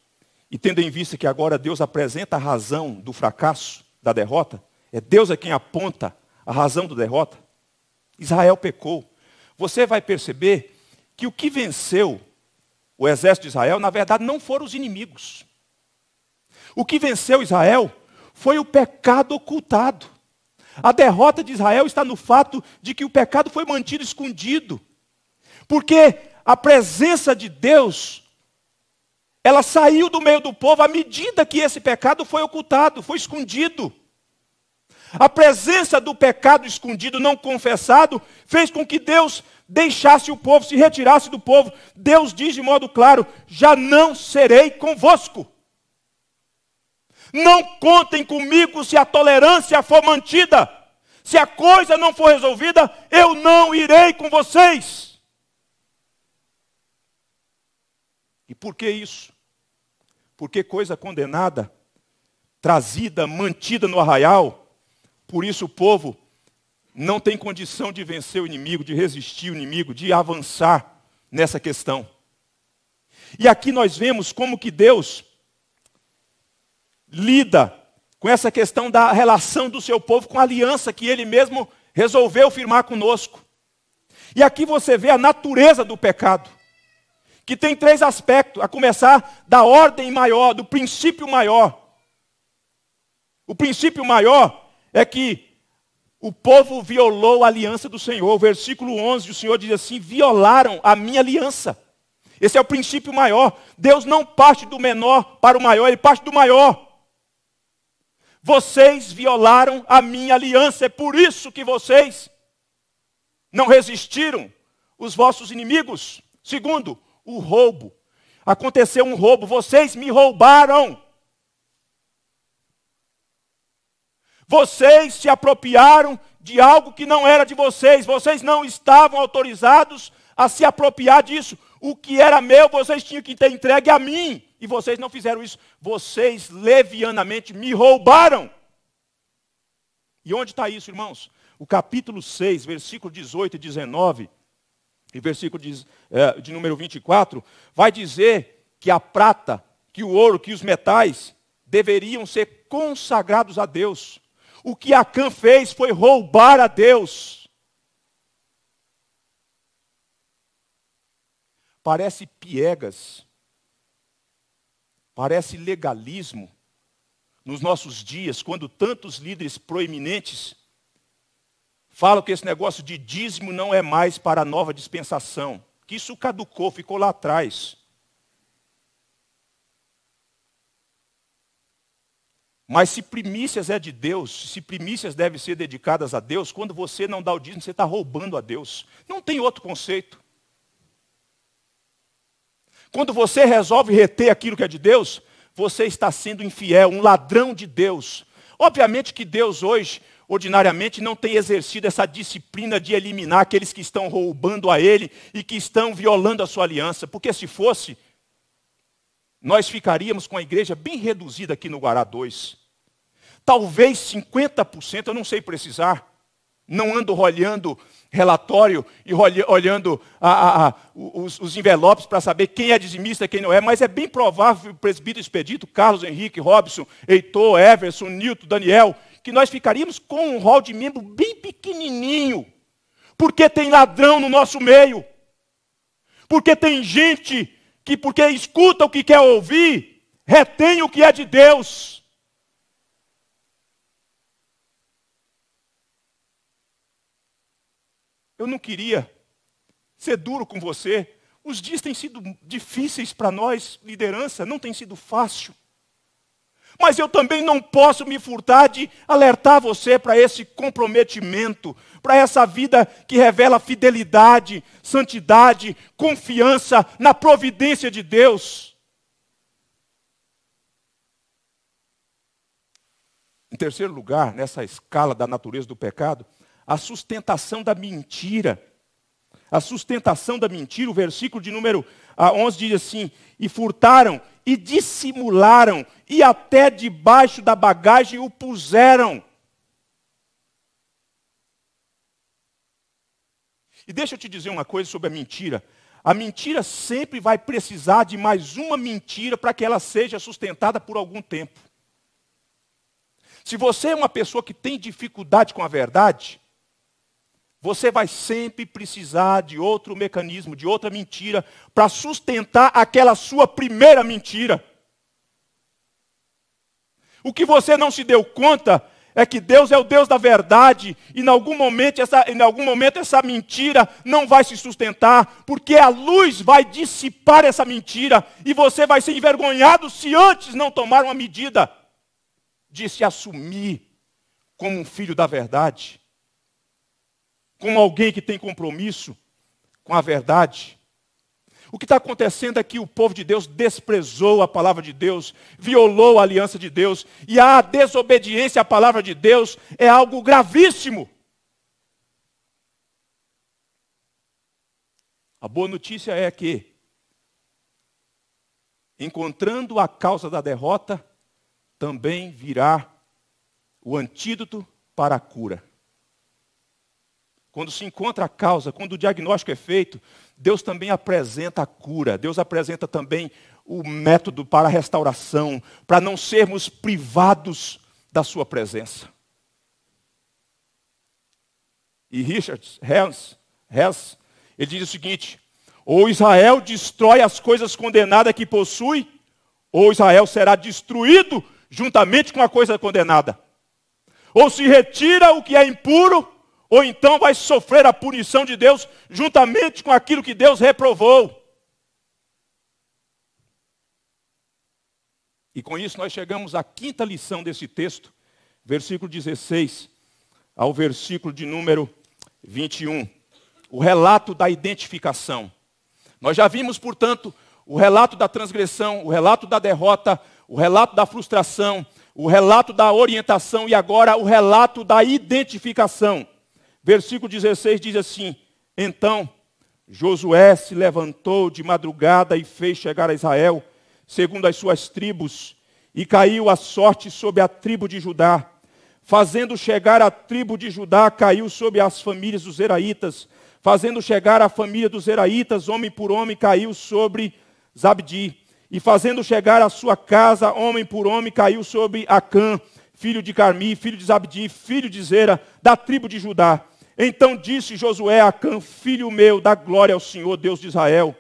e tendo em vista que agora Deus apresenta a razão do fracasso, da derrota, é Deus é quem aponta a razão da derrota. Israel pecou. Você vai perceber que o que venceu o exército de Israel, na verdade, não foram os inimigos. O que venceu Israel foi o pecado ocultado. A derrota de Israel está no fato de que o pecado foi mantido escondido. Porque a presença de Deus, ela saiu do meio do povo à medida que esse pecado foi ocultado, foi escondido. A presença do pecado escondido, não confessado, fez com que Deus deixasse o povo, se retirasse do povo. Deus diz de modo claro: já não serei convosco. Não contem comigo se a tolerância for mantida. Se a coisa não for resolvida, eu não irei com vocês. E por que isso? Porque coisa condenada, trazida, mantida no arraial, por isso o povo não tem condição de vencer o inimigo, de resistir o inimigo, de avançar nessa questão. E aqui nós vemos como que Deus lida com essa questão da relação do seu povo com a aliança que ele mesmo resolveu firmar conosco. E aqui você vê a natureza do pecado que tem três aspectos, a começar da ordem maior, do princípio maior. O princípio maior é que o povo violou a aliança do Senhor. O versículo 11, o Senhor diz assim: violaram a minha aliança. Esse é o princípio maior. Deus não parte do menor para o maior, ele parte do maior. Vocês violaram a minha aliança, é por isso que vocês não resistiram os vossos inimigos. Segundo, o roubo. Aconteceu um roubo, vocês me roubaram. Vocês se apropriaram de algo que não era de vocês, vocês não estavam autorizados a se apropriar disso. O que era meu, vocês tinham que ter entregue a mim, e vocês não fizeram isso. Vocês levianamente me roubaram. E onde está isso, irmãos? O capítulo 6, versículo 18 e 19 em versículo de, é, de número 24, vai dizer que a prata, que o ouro, que os metais deveriam ser consagrados a Deus. O que Acã fez foi roubar a Deus. Parece piegas, parece legalismo nos nossos dias, quando tantos líderes proeminentes falam que esse negócio de dízimo não é mais para a nova dispensação, que isso caducou, ficou lá atrás. Mas se primícias é de Deus, se primícias devem ser dedicadas a Deus, quando você não dá o dízimo, você está roubando a Deus. Não tem outro conceito. Quando você resolve reter aquilo que é de Deus, você está sendo infiel, um ladrão de Deus. Obviamente que Deus hoje ordinariamente não tem exercido essa disciplina de eliminar aqueles que estão roubando a ele e que estão violando a sua aliança, porque se fosse, nós ficaríamos com a igreja bem reduzida aqui no Guará 2. Talvez 50%, eu não sei precisar. Não ando olhando relatório e olhando a, a, a, os, os, envelopes para saber quem é dizimista e quem não é, mas é bem provável, presbítero Expedito, Carlos Henrique, Robson, Heitor, Everson, Nilton, Daniel que nós ficaríamos com um rol de membro bem pequenininho, porque tem ladrão no nosso meio, porque tem gente que, porque escuta o que quer ouvir, retém o que é de Deus. Eu não queria ser duro com você. Os dias têm sido difíceis para nós, liderança, não tem sido fácil mas eu também não posso me furtar de alertar você para esse comprometimento, para essa vida que revela fidelidade, santidade, confiança na providência de Deus. Em terceiro lugar, nessa escala da natureza do pecado, a sustentação da mentira. A sustentação da mentira, o versículo de número 11 ah, diz assim: E furtaram e dissimularam, e até debaixo da bagagem o puseram. E deixa eu te dizer uma coisa sobre a mentira. A mentira sempre vai precisar de mais uma mentira para que ela seja sustentada por algum tempo. Se você é uma pessoa que tem dificuldade com a verdade, você vai sempre precisar de outro mecanismo, de outra mentira, para sustentar aquela sua primeira mentira. O que você não se deu conta é que Deus é o Deus da verdade, e em algum momento essa, em algum momento essa mentira não vai se sustentar, porque a luz vai dissipar essa mentira, e você vai ser envergonhado se antes não tomar uma medida de se assumir como um filho da verdade como alguém que tem compromisso com a verdade. O que está acontecendo é que o povo de Deus desprezou a palavra de Deus, violou a aliança de Deus, e a desobediência à palavra de Deus é algo gravíssimo. A boa notícia é que, encontrando a causa da derrota, também virá o antídoto para a cura quando se encontra a causa, quando o diagnóstico é feito, Deus também apresenta a cura, Deus apresenta também o método para a restauração, para não sermos privados da sua presença. E Richard Hess, Hess ele diz o seguinte: ou Israel destrói as coisas condenadas que possui, ou Israel será destruído juntamente com a coisa condenada. Ou se retira o que é impuro, ou então vai sofrer a punição de Deus juntamente com aquilo que Deus reprovou. E com isso nós chegamos à quinta lição desse texto, versículo 16 ao versículo de número 21. O relato da identificação. Nós já vimos, portanto, o relato da transgressão, o relato da derrota, o relato da frustração, o relato da orientação e agora o relato da identificação. Versículo 16 diz assim: Então Josué se levantou de madrugada e fez chegar a Israel, segundo as suas tribos, e caiu a sorte sobre a tribo de Judá. Fazendo chegar a tribo de Judá, caiu sobre as famílias dos Zeraitas. Fazendo chegar a família dos Zeraitas, homem por homem, caiu sobre Zabdi. E fazendo chegar a sua casa, homem por homem, caiu sobre Acã, filho de Carmi, filho de Zabdi, filho de Zera, da tribo de Judá. Então disse Josué a Acã, filho meu, dá glória ao Senhor Deus de Israel,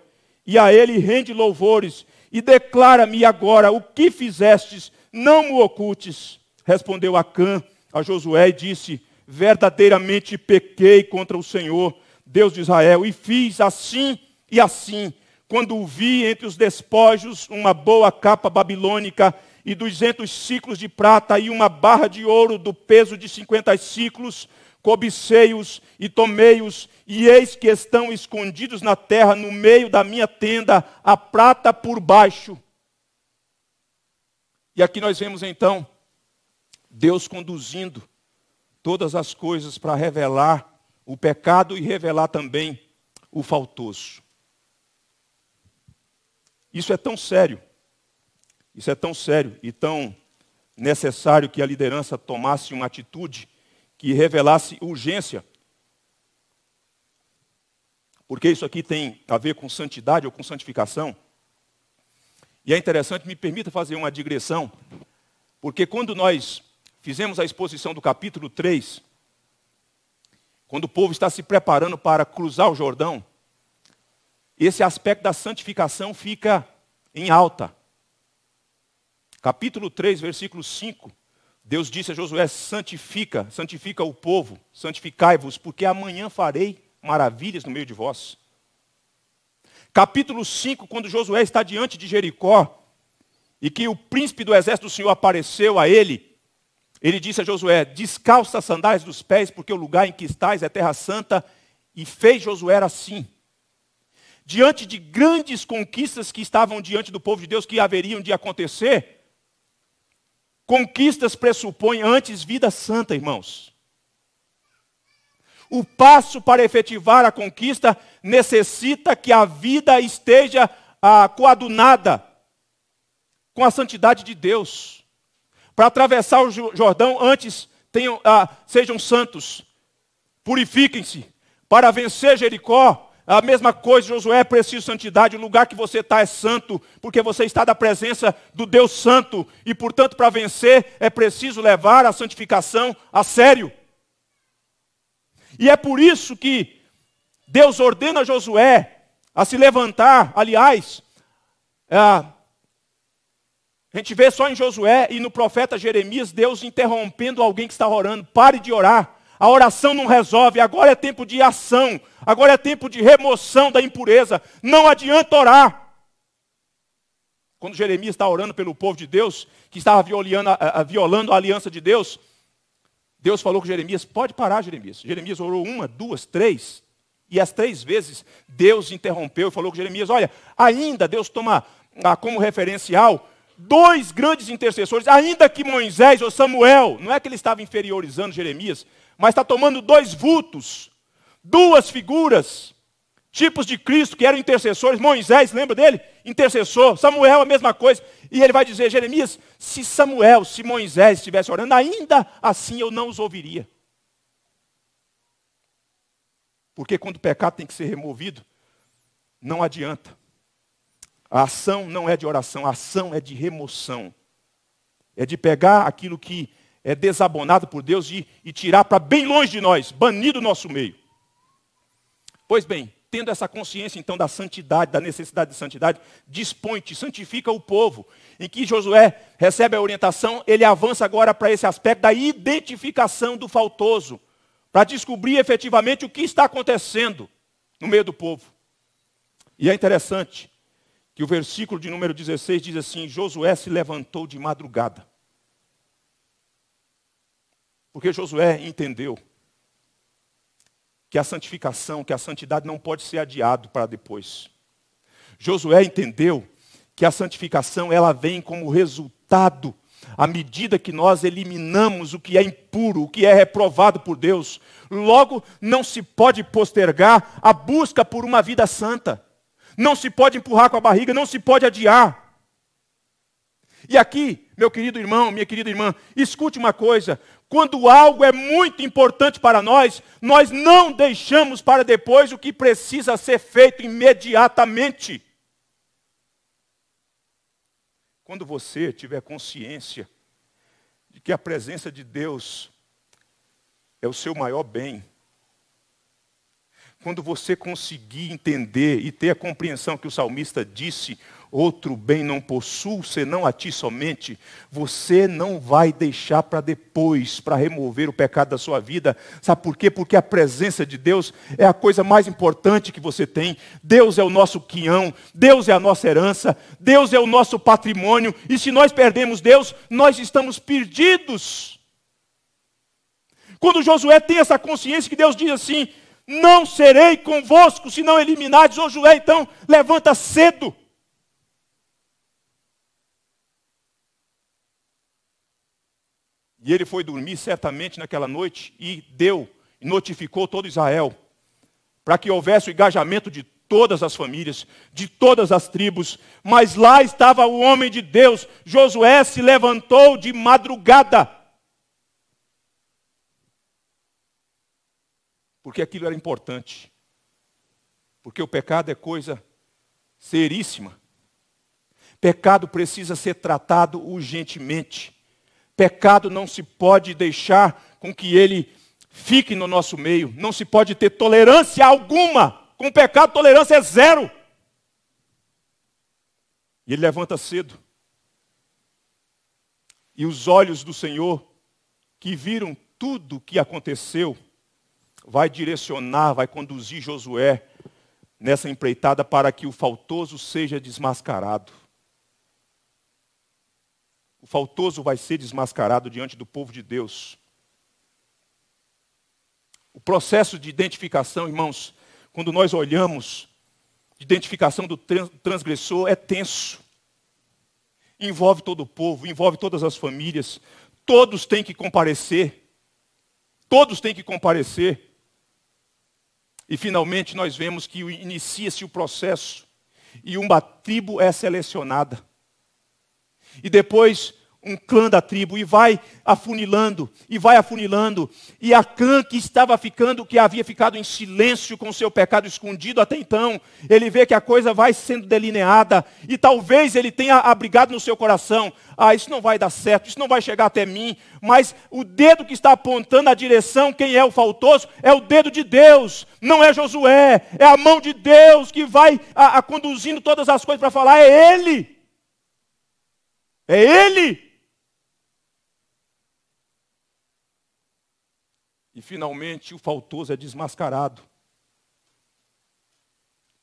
e a ele rende louvores, e declara-me agora o que fizestes, não me ocultes. Respondeu Acã a Josué e disse: Verdadeiramente pequei contra o Senhor, Deus de Israel, e fiz assim e assim, quando vi entre os despojos uma boa capa babilônica e duzentos ciclos de prata e uma barra de ouro do peso de cinquenta ciclos, cobicei-os e tomei-os, e eis que estão escondidos na terra, no meio da minha tenda, a prata por baixo. E aqui nós vemos então Deus conduzindo todas as coisas para revelar o pecado e revelar também o faltoso. Isso é tão sério, isso é tão sério e tão necessário que a liderança tomasse uma atitude que revelasse urgência. Porque isso aqui tem a ver com santidade ou com santificação. E é interessante, me permita fazer uma digressão, porque quando nós fizemos a exposição do capítulo 3, quando o povo está se preparando para cruzar o Jordão, esse aspecto da santificação fica em alta. Capítulo 3, versículo 5 Deus disse a Josué: santifica, santifica o povo, santificai-vos, porque amanhã farei maravilhas no meio de vós. Capítulo 5, quando Josué está diante de Jericó, e que o príncipe do exército do Senhor apareceu a ele, ele disse a Josué: Descalça as sandálias dos pés, porque o lugar em que estás é terra santa, e fez Josué assim. Diante de grandes conquistas que estavam diante do povo de Deus que haveriam de acontecer, Conquistas pressupõem antes vida santa, irmãos. O passo para efetivar a conquista necessita que a vida esteja ah, coadunada com a santidade de Deus. Para atravessar o Jordão, antes tenham, ah, sejam santos, purifiquem-se. Para vencer Jericó, a mesma coisa, Josué, preciso santidade. O lugar que você está é santo, porque você está da presença do Deus Santo. E, portanto, para vencer, é preciso levar a santificação a sério. E é por isso que Deus ordena a Josué a se levantar. Aliás, é, a gente vê só em Josué e no profeta Jeremias Deus interrompendo alguém que está orando. Pare de orar. A oração não resolve, agora é tempo de ação, agora é tempo de remoção da impureza. Não adianta orar. Quando Jeremias está orando pelo povo de Deus, que estava violando a, violando a aliança de Deus, Deus falou com Jeremias: pode parar, Jeremias. Jeremias orou uma, duas, três. E as três vezes Deus interrompeu e falou com Jeremias: olha, ainda Deus toma ah, como referencial dois grandes intercessores, ainda que Moisés ou Samuel, não é que ele estava inferiorizando Jeremias, mas está tomando dois vultos, duas figuras, tipos de Cristo que eram intercessores. Moisés, lembra dele? Intercessor. Samuel, a mesma coisa. E ele vai dizer: Jeremias, se Samuel, se Moisés estivesse orando, ainda assim eu não os ouviria. Porque quando o pecado tem que ser removido, não adianta. A ação não é de oração, a ação é de remoção. É de pegar aquilo que é desabonado por Deus e, e tirar para bem longe de nós, banido do nosso meio. Pois bem, tendo essa consciência então da santidade, da necessidade de santidade, dispõe-te, santifica o povo. Em que Josué recebe a orientação, ele avança agora para esse aspecto da identificação do faltoso, para descobrir efetivamente o que está acontecendo no meio do povo. E é interessante que o versículo de número 16 diz assim: Josué se levantou de madrugada. Porque Josué entendeu que a santificação, que a santidade não pode ser adiado para depois. Josué entendeu que a santificação ela vem como resultado à medida que nós eliminamos o que é impuro, o que é reprovado por Deus. Logo, não se pode postergar a busca por uma vida santa. Não se pode empurrar com a barriga, não se pode adiar. E aqui, meu querido irmão, minha querida irmã, escute uma coisa: quando algo é muito importante para nós, nós não deixamos para depois o que precisa ser feito imediatamente. Quando você tiver consciência de que a presença de Deus é o seu maior bem, quando você conseguir entender e ter a compreensão que o salmista disse, outro bem não possuo, senão a ti somente, você não vai deixar para depois, para remover o pecado da sua vida. Sabe por quê? Porque a presença de Deus é a coisa mais importante que você tem. Deus é o nosso quinhão, Deus é a nossa herança, Deus é o nosso patrimônio, e se nós perdemos Deus, nós estamos perdidos. Quando Josué tem essa consciência que Deus diz assim: Não serei convosco se não eliminares. Josué então levanta cedo E ele foi dormir certamente naquela noite e deu, notificou todo Israel, para que houvesse o engajamento de todas as famílias, de todas as tribos. Mas lá estava o homem de Deus. Josué se levantou de madrugada. Porque aquilo era importante. Porque o pecado é coisa seríssima. Pecado precisa ser tratado urgentemente. Pecado não se pode deixar com que ele fique no nosso meio. Não se pode ter tolerância alguma. Com pecado, tolerância é zero. E ele levanta cedo. E os olhos do Senhor, que viram tudo o que aconteceu, vai direcionar, vai conduzir Josué nessa empreitada para que o faltoso seja desmascarado. O faltoso vai ser desmascarado diante do povo de Deus. O processo de identificação, irmãos, quando nós olhamos, de identificação do transgressor é tenso. Envolve todo o povo, envolve todas as famílias. Todos têm que comparecer. Todos têm que comparecer. E finalmente nós vemos que inicia-se o processo e uma tribo é selecionada e depois um clã da tribo, e vai afunilando, e vai afunilando. E Acã, que estava ficando, que havia ficado em silêncio com seu pecado escondido até então, ele vê que a coisa vai sendo delineada, e talvez ele tenha abrigado no seu coração: ah, isso não vai dar certo, isso não vai chegar até mim, mas o dedo que está apontando a direção, quem é o faltoso, é o dedo de Deus, não é Josué, é a mão de Deus que vai a, a conduzindo todas as coisas para falar, é Ele. É Ele! E finalmente o faltoso é desmascarado.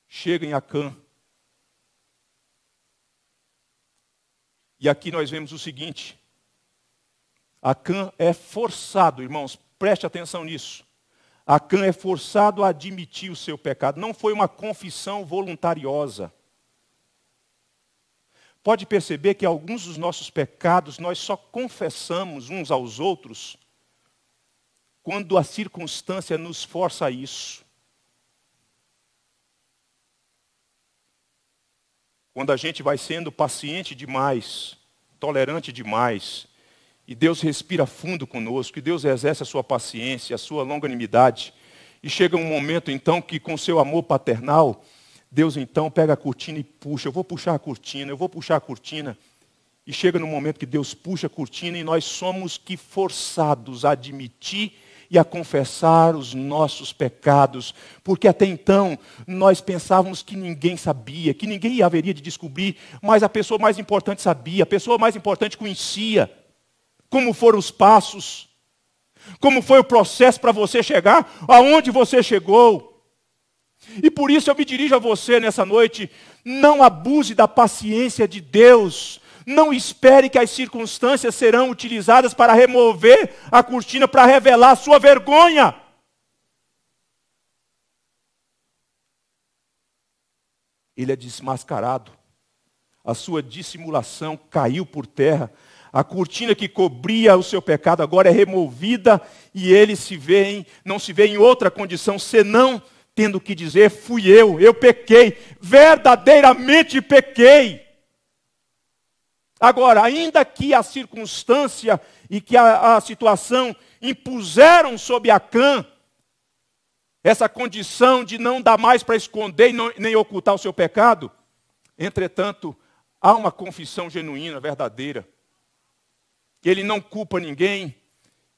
Chega em Acã. E aqui nós vemos o seguinte: Acã é forçado, irmãos, preste atenção nisso. Acã é forçado a admitir o seu pecado. Não foi uma confissão voluntariosa pode perceber que alguns dos nossos pecados nós só confessamos uns aos outros quando a circunstância nos força a isso. Quando a gente vai sendo paciente demais, tolerante demais, e Deus respira fundo conosco, e Deus exerce a sua paciência, a sua longanimidade, e chega um momento então que com seu amor paternal, Deus então pega a cortina e puxa. Eu vou puxar a cortina, eu vou puxar a cortina. E chega no momento que Deus puxa a cortina e nós somos que forçados a admitir e a confessar os nossos pecados, porque até então nós pensávamos que ninguém sabia, que ninguém haveria de descobrir, mas a pessoa mais importante sabia, a pessoa mais importante conhecia como foram os passos, como foi o processo para você chegar aonde você chegou. E por isso eu me dirijo a você nessa noite: não abuse da paciência de Deus. Não espere que as circunstâncias serão utilizadas para remover a cortina, para revelar a sua vergonha. Ele é desmascarado. A sua dissimulação caiu por terra. A cortina que cobria o seu pecado agora é removida e ele se vê em, não se vê em outra condição senão tendo que dizer: fui eu, eu pequei, verdadeiramente pequei. Agora, ainda que a circunstância e que a, a situação impuseram sobre a Cã essa condição de não dar mais para esconder e não, nem ocultar o seu pecado, entretanto, há uma confissão genuína, verdadeira. Ele não culpa ninguém,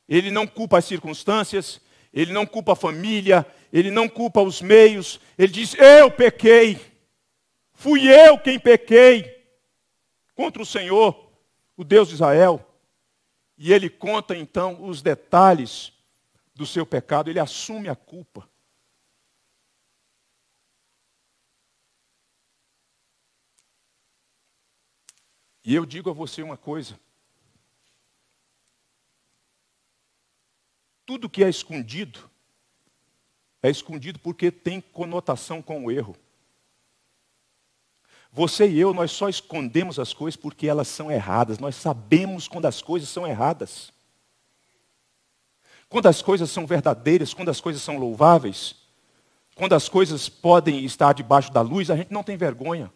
ele não culpa as circunstâncias, ele não culpa a família, ele não culpa os meios, ele diz: Eu pequei, fui eu quem pequei contra o Senhor, o Deus de Israel. E ele conta então os detalhes do seu pecado, ele assume a culpa. E eu digo a você uma coisa: tudo que é escondido é escondido porque tem conotação com o erro. Você e eu, nós só escondemos as coisas porque elas são erradas. Nós sabemos quando as coisas são erradas. Quando as coisas são verdadeiras, quando as coisas são louváveis, quando as coisas podem estar debaixo da luz, a gente não tem vergonha.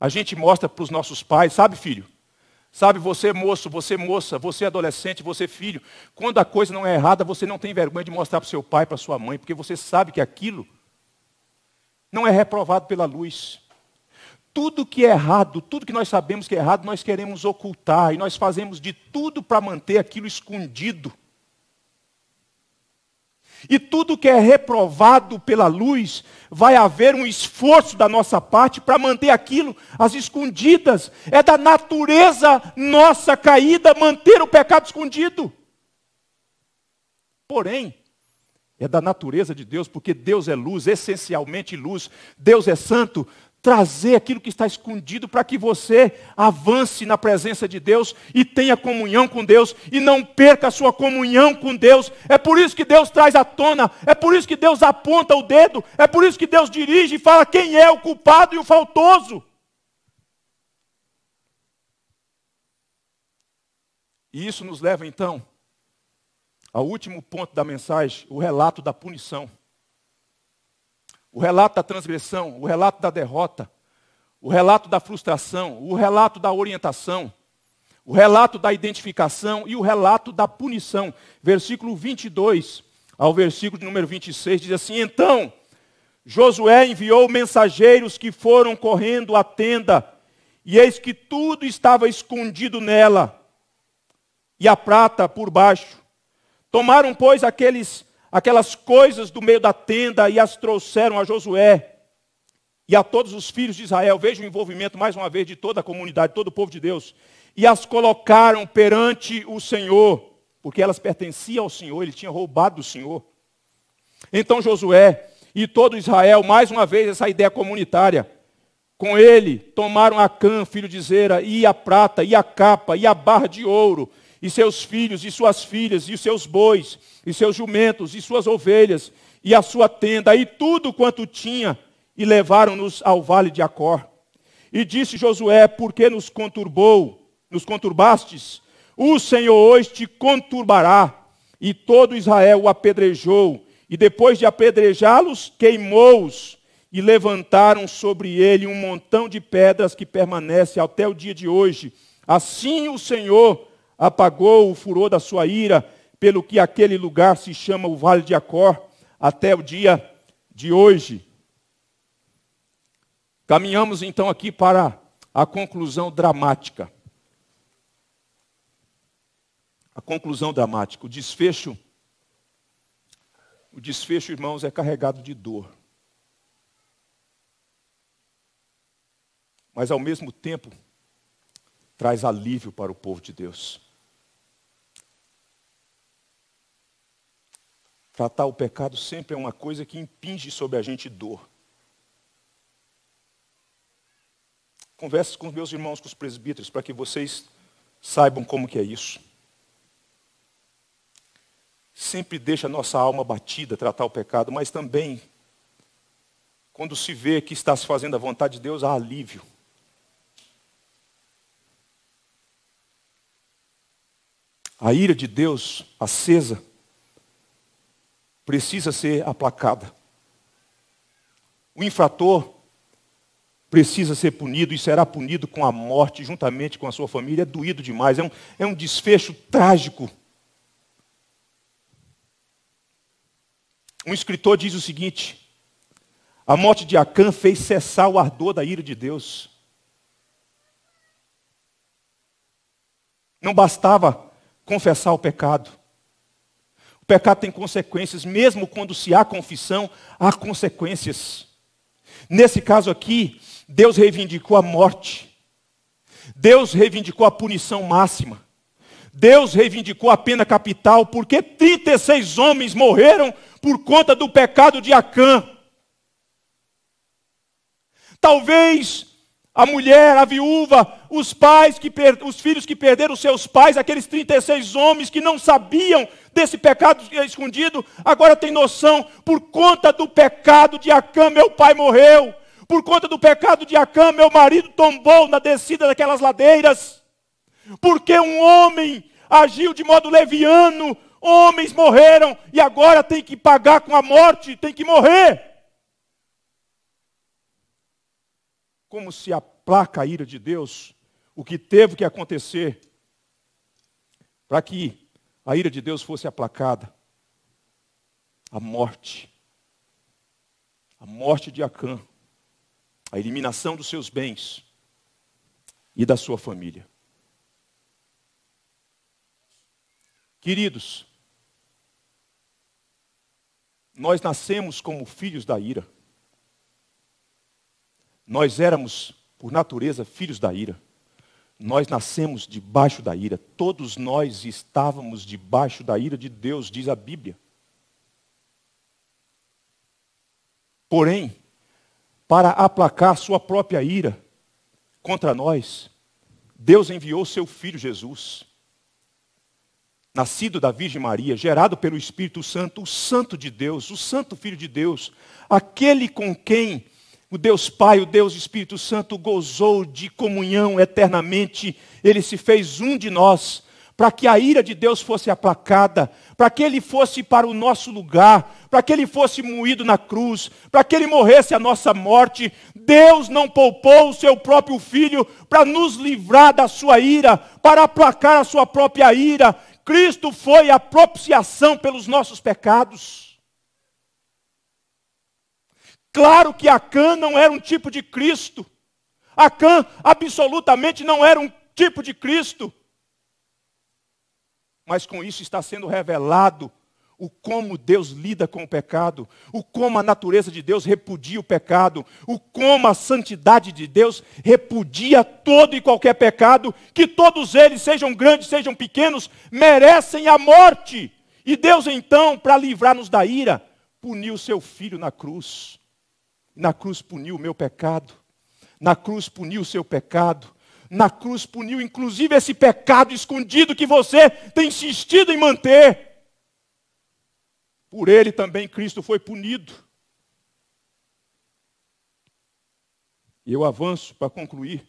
A gente mostra para os nossos pais, sabe, filho? Sabe, você é moço, você é moça, você é adolescente, você filho, quando a coisa não é errada, você não tem vergonha de mostrar para o seu pai, para sua mãe, porque você sabe que aquilo não é reprovado pela luz. Tudo que é errado, tudo que nós sabemos que é errado, nós queremos ocultar e nós fazemos de tudo para manter aquilo escondido. E tudo que é reprovado pela luz, vai haver um esforço da nossa parte para manter aquilo às escondidas. É da natureza nossa caída manter o pecado escondido. Porém, é da natureza de Deus, porque Deus é luz, essencialmente luz. Deus é santo, trazer aquilo que está escondido para que você avance na presença de Deus e tenha comunhão com Deus e não perca a sua comunhão com Deus. É por isso que Deus traz à tona, é por isso que Deus aponta o dedo, é por isso que Deus dirige e fala quem é o culpado e o faltoso. E isso nos leva então ao último ponto da mensagem, o relato da punição o relato da transgressão, o relato da derrota, o relato da frustração, o relato da orientação, o relato da identificação e o relato da punição. Versículo 22 ao versículo de número 26 diz assim: Então Josué enviou mensageiros que foram correndo à tenda, e eis que tudo estava escondido nela, e a prata por baixo. Tomaram, pois, aqueles aquelas coisas do meio da tenda e as trouxeram a Josué e a todos os filhos de Israel. Veja o envolvimento mais uma vez de toda a comunidade, todo o povo de Deus. E as colocaram perante o Senhor, porque elas pertenciam ao Senhor, ele tinha roubado do Senhor. Então Josué e todo Israel, mais uma vez essa ideia comunitária, com ele tomaram a cã, filho de Zera, e a prata, e a capa, e a barra de ouro, e seus filhos, e suas filhas, e os seus bois, e seus jumentos, e suas ovelhas, e a sua tenda, e tudo quanto tinha, e levaram-nos ao vale de Acor. E disse Josué: Por que nos conturbou, nos conturbastes? O Senhor hoje te conturbará. E todo Israel o apedrejou, e depois de apedrejá-los, queimou-os, e levantaram sobre ele um montão de pedras que permanece até o dia de hoje. Assim o Senhor apagou o furor da sua ira, pelo que aquele lugar se chama o Vale de Acor, até o dia de hoje. Caminhamos então aqui para a conclusão dramática. A conclusão dramática, o desfecho o desfecho, irmãos, é carregado de dor. Mas ao mesmo tempo traz alívio para o povo de Deus. Tratar o pecado sempre é uma coisa que impinge sobre a gente dor. Converse com os meus irmãos, com os presbíteros, para que vocês saibam como que é isso. Sempre deixa a nossa alma batida tratar o pecado, mas também, quando se vê que está se fazendo a vontade de Deus, há alívio. A ira de Deus acesa precisa ser aplacada. O infrator precisa ser punido e será punido com a morte, juntamente com a sua família. É doído demais, é um, é um desfecho trágico. Um escritor diz o seguinte: a morte de Acã fez cessar o ardor da ira de Deus. Não bastava confessar o pecado, pecado tem consequências, mesmo quando se há confissão, há consequências. Nesse caso aqui, Deus reivindicou a morte. Deus reivindicou a punição máxima. Deus reivindicou a pena capital, porque 36 homens morreram por conta do pecado de Acã. Talvez a mulher, a viúva, os pais que per... os filhos que perderam seus pais, aqueles 36 homens que não sabiam desse pecado escondido, agora tem noção por conta do pecado de Acã, meu pai morreu. Por conta do pecado de Acã, meu marido tombou na descida daquelas ladeiras. Porque um homem agiu de modo leviano, homens morreram e agora tem que pagar com a morte, tem que morrer. Como se aplaca a ira de Deus o que teve que acontecer para que a ira de Deus fosse aplacada. A morte. A morte de Acã. A eliminação dos seus bens e da sua família. Queridos, nós nascemos como filhos da ira. Nós éramos, por natureza, filhos da ira. Nós nascemos debaixo da ira. Todos nós estávamos debaixo da ira de Deus, diz a Bíblia. Porém, para aplacar sua própria ira contra nós, Deus enviou seu filho Jesus, nascido da Virgem Maria, gerado pelo Espírito Santo, o Santo de Deus, o Santo Filho de Deus, aquele com quem o Deus Pai, o Deus Espírito Santo gozou de comunhão eternamente. Ele se fez um de nós, para que a ira de Deus fosse aplacada, para que ele fosse para o nosso lugar, para que ele fosse moído na cruz, para que ele morresse a nossa morte. Deus não poupou o seu próprio filho para nos livrar da sua ira, para aplacar a sua própria ira. Cristo foi a propiciação pelos nossos pecados. Claro que Acã não era um tipo de Cristo. Acã absolutamente não era um tipo de Cristo. Mas com isso está sendo revelado o como Deus lida com o pecado, o como a natureza de Deus repudia o pecado, o como a santidade de Deus repudia todo e qualquer pecado, que todos eles, sejam grandes, sejam pequenos, merecem a morte. E Deus então, para livrar-nos da ira, puniu o seu filho na cruz. Na cruz puniu o meu pecado, na cruz puniu o seu pecado, na cruz puniu inclusive esse pecado escondido que você tem insistido em manter. Por ele também Cristo foi punido. E eu avanço para concluir,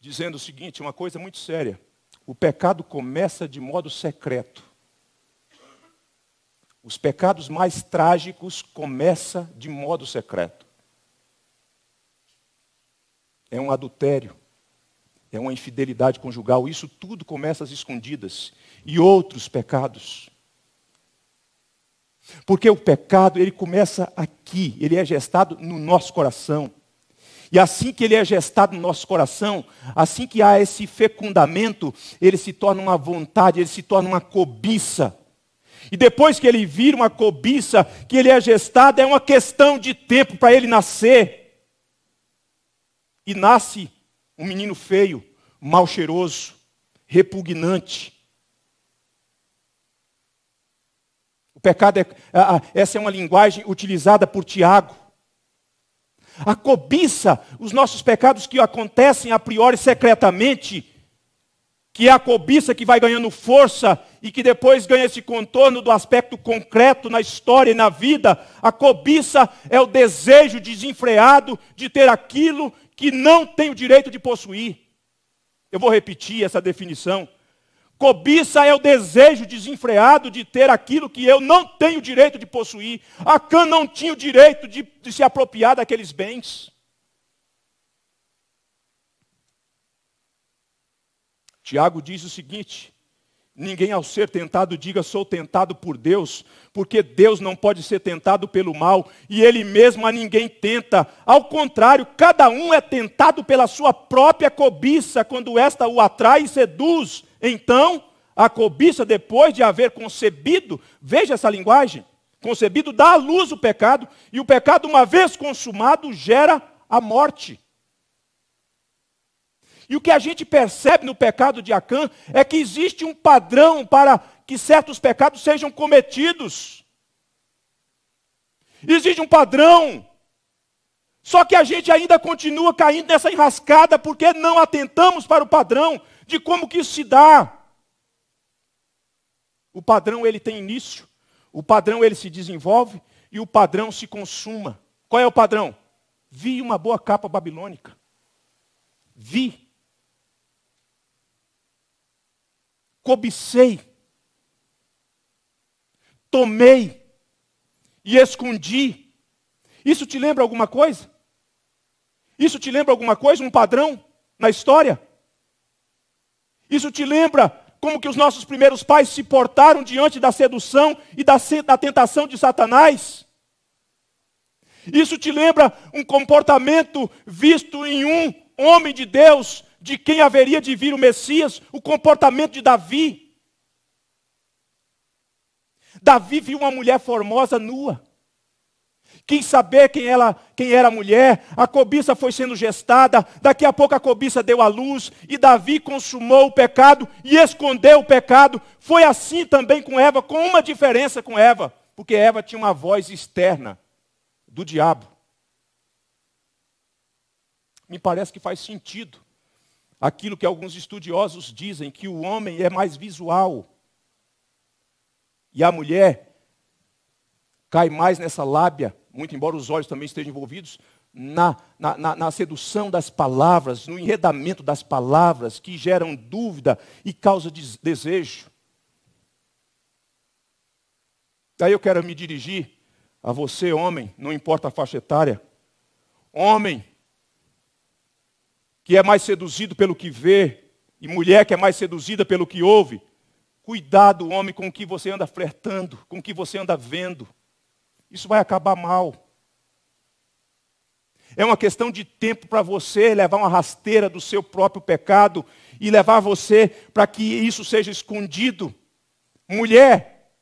dizendo o seguinte: uma coisa muito séria. O pecado começa de modo secreto. Os pecados mais trágicos começam de modo secreto. É um adultério, é uma infidelidade conjugal, isso tudo começa às escondidas. E outros pecados. Porque o pecado, ele começa aqui, ele é gestado no nosso coração. E assim que ele é gestado no nosso coração, assim que há esse fecundamento, ele se torna uma vontade, ele se torna uma cobiça. E depois que ele vira uma cobiça, que ele é gestado, é uma questão de tempo para ele nascer. E nasce um menino feio, mal cheiroso, repugnante. O pecado é. Essa é uma linguagem utilizada por Tiago. A cobiça, os nossos pecados que acontecem a priori secretamente, que é a cobiça que vai ganhando força e que depois ganha esse contorno do aspecto concreto na história e na vida. A cobiça é o desejo desenfreado de ter aquilo que não tem o direito de possuir. Eu vou repetir essa definição. Cobiça é o desejo desenfreado de ter aquilo que eu não tenho direito de possuir. Acã não tinha o direito de, de se apropriar daqueles bens. Tiago diz o seguinte: Ninguém ao ser tentado diga sou tentado por Deus, porque Deus não pode ser tentado pelo mal e ele mesmo a ninguém tenta. Ao contrário, cada um é tentado pela sua própria cobiça quando esta o atrai e seduz. Então, a cobiça depois de haver concebido, veja essa linguagem, concebido dá à luz o pecado e o pecado uma vez consumado gera a morte. E o que a gente percebe no pecado de Acã é que existe um padrão para que certos pecados sejam cometidos. Existe um padrão. Só que a gente ainda continua caindo nessa enrascada porque não atentamos para o padrão de como que isso se dá. O padrão ele tem início, o padrão ele se desenvolve e o padrão se consuma. Qual é o padrão? Vi uma boa capa babilônica. Vi cobicei, tomei e escondi. Isso te lembra alguma coisa? Isso te lembra alguma coisa? Um padrão na história? Isso te lembra como que os nossos primeiros pais se portaram diante da sedução e da, da tentação de Satanás? Isso te lembra um comportamento visto em um homem de Deus de quem haveria de vir o Messias, o comportamento de Davi. Davi viu uma mulher formosa nua. Quis saber quem, ela, quem era a mulher, a cobiça foi sendo gestada, daqui a pouco a cobiça deu à luz, e Davi consumou o pecado e escondeu o pecado. Foi assim também com Eva, com uma diferença com Eva, porque Eva tinha uma voz externa do diabo. Me parece que faz sentido aquilo que alguns estudiosos dizem, que o homem é mais visual e a mulher cai mais nessa lábia, muito embora os olhos também estejam envolvidos, na, na, na, sedução das palavras, no enredamento das palavras que geram dúvida e causa de desejo. Daí eu quero me dirigir a você, homem, não importa a faixa etária. Homem, que é mais seduzido pelo que vê, e mulher que é mais seduzida pelo que ouve, cuidado, homem, com o que você anda flertando, com o que você anda vendo. Isso vai acabar mal. É uma questão de tempo para você levar uma rasteira do seu próprio pecado e levar você para que isso seja escondido. Mulher,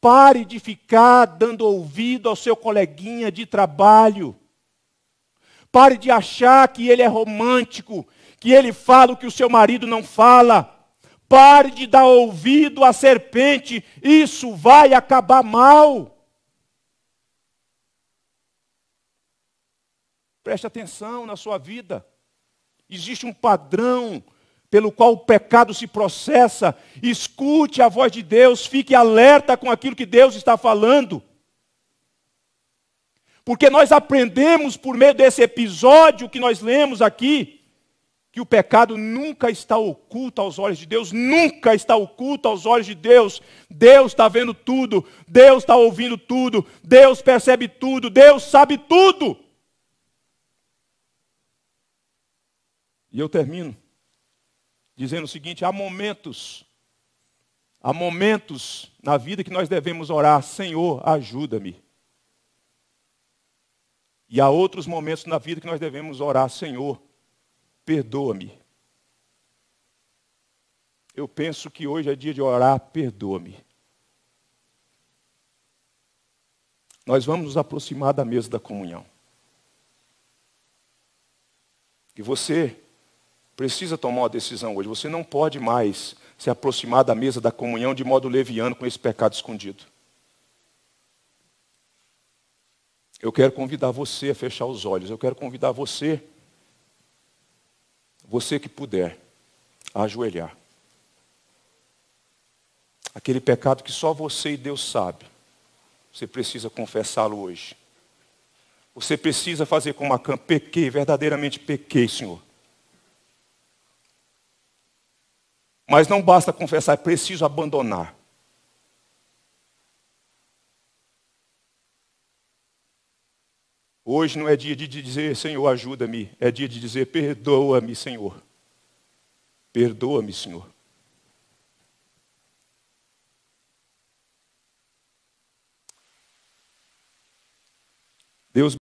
pare de ficar dando ouvido ao seu coleguinha de trabalho. Pare de achar que ele é romântico, que ele fala o que o seu marido não fala. Pare de dar ouvido à serpente, isso vai acabar mal. Preste atenção na sua vida. Existe um padrão pelo qual o pecado se processa. Escute a voz de Deus, fique alerta com aquilo que Deus está falando. Porque nós aprendemos por meio desse episódio que nós lemos aqui, que o pecado nunca está oculto aos olhos de Deus, nunca está oculto aos olhos de Deus. Deus está vendo tudo, Deus está ouvindo tudo, Deus percebe tudo, Deus sabe tudo. E eu termino dizendo o seguinte: há momentos, há momentos na vida que nós devemos orar, Senhor, ajuda-me. E há outros momentos na vida que nós devemos orar, Senhor, perdoa-me. Eu penso que hoje é dia de orar, perdoa-me. Nós vamos nos aproximar da mesa da comunhão. E você precisa tomar uma decisão hoje. Você não pode mais se aproximar da mesa da comunhão de modo leviano com esse pecado escondido. Eu quero convidar você a fechar os olhos. Eu quero convidar você, você que puder, a ajoelhar. Aquele pecado que só você e Deus sabe. Você precisa confessá-lo hoje. Você precisa fazer como a Cam, pequei, verdadeiramente pequei, Senhor. Mas não basta confessar, é preciso abandonar. Hoje não é dia de dizer, Senhor, ajuda-me. É dia de dizer, perdoa-me, Senhor. Perdoa-me, Senhor. Deus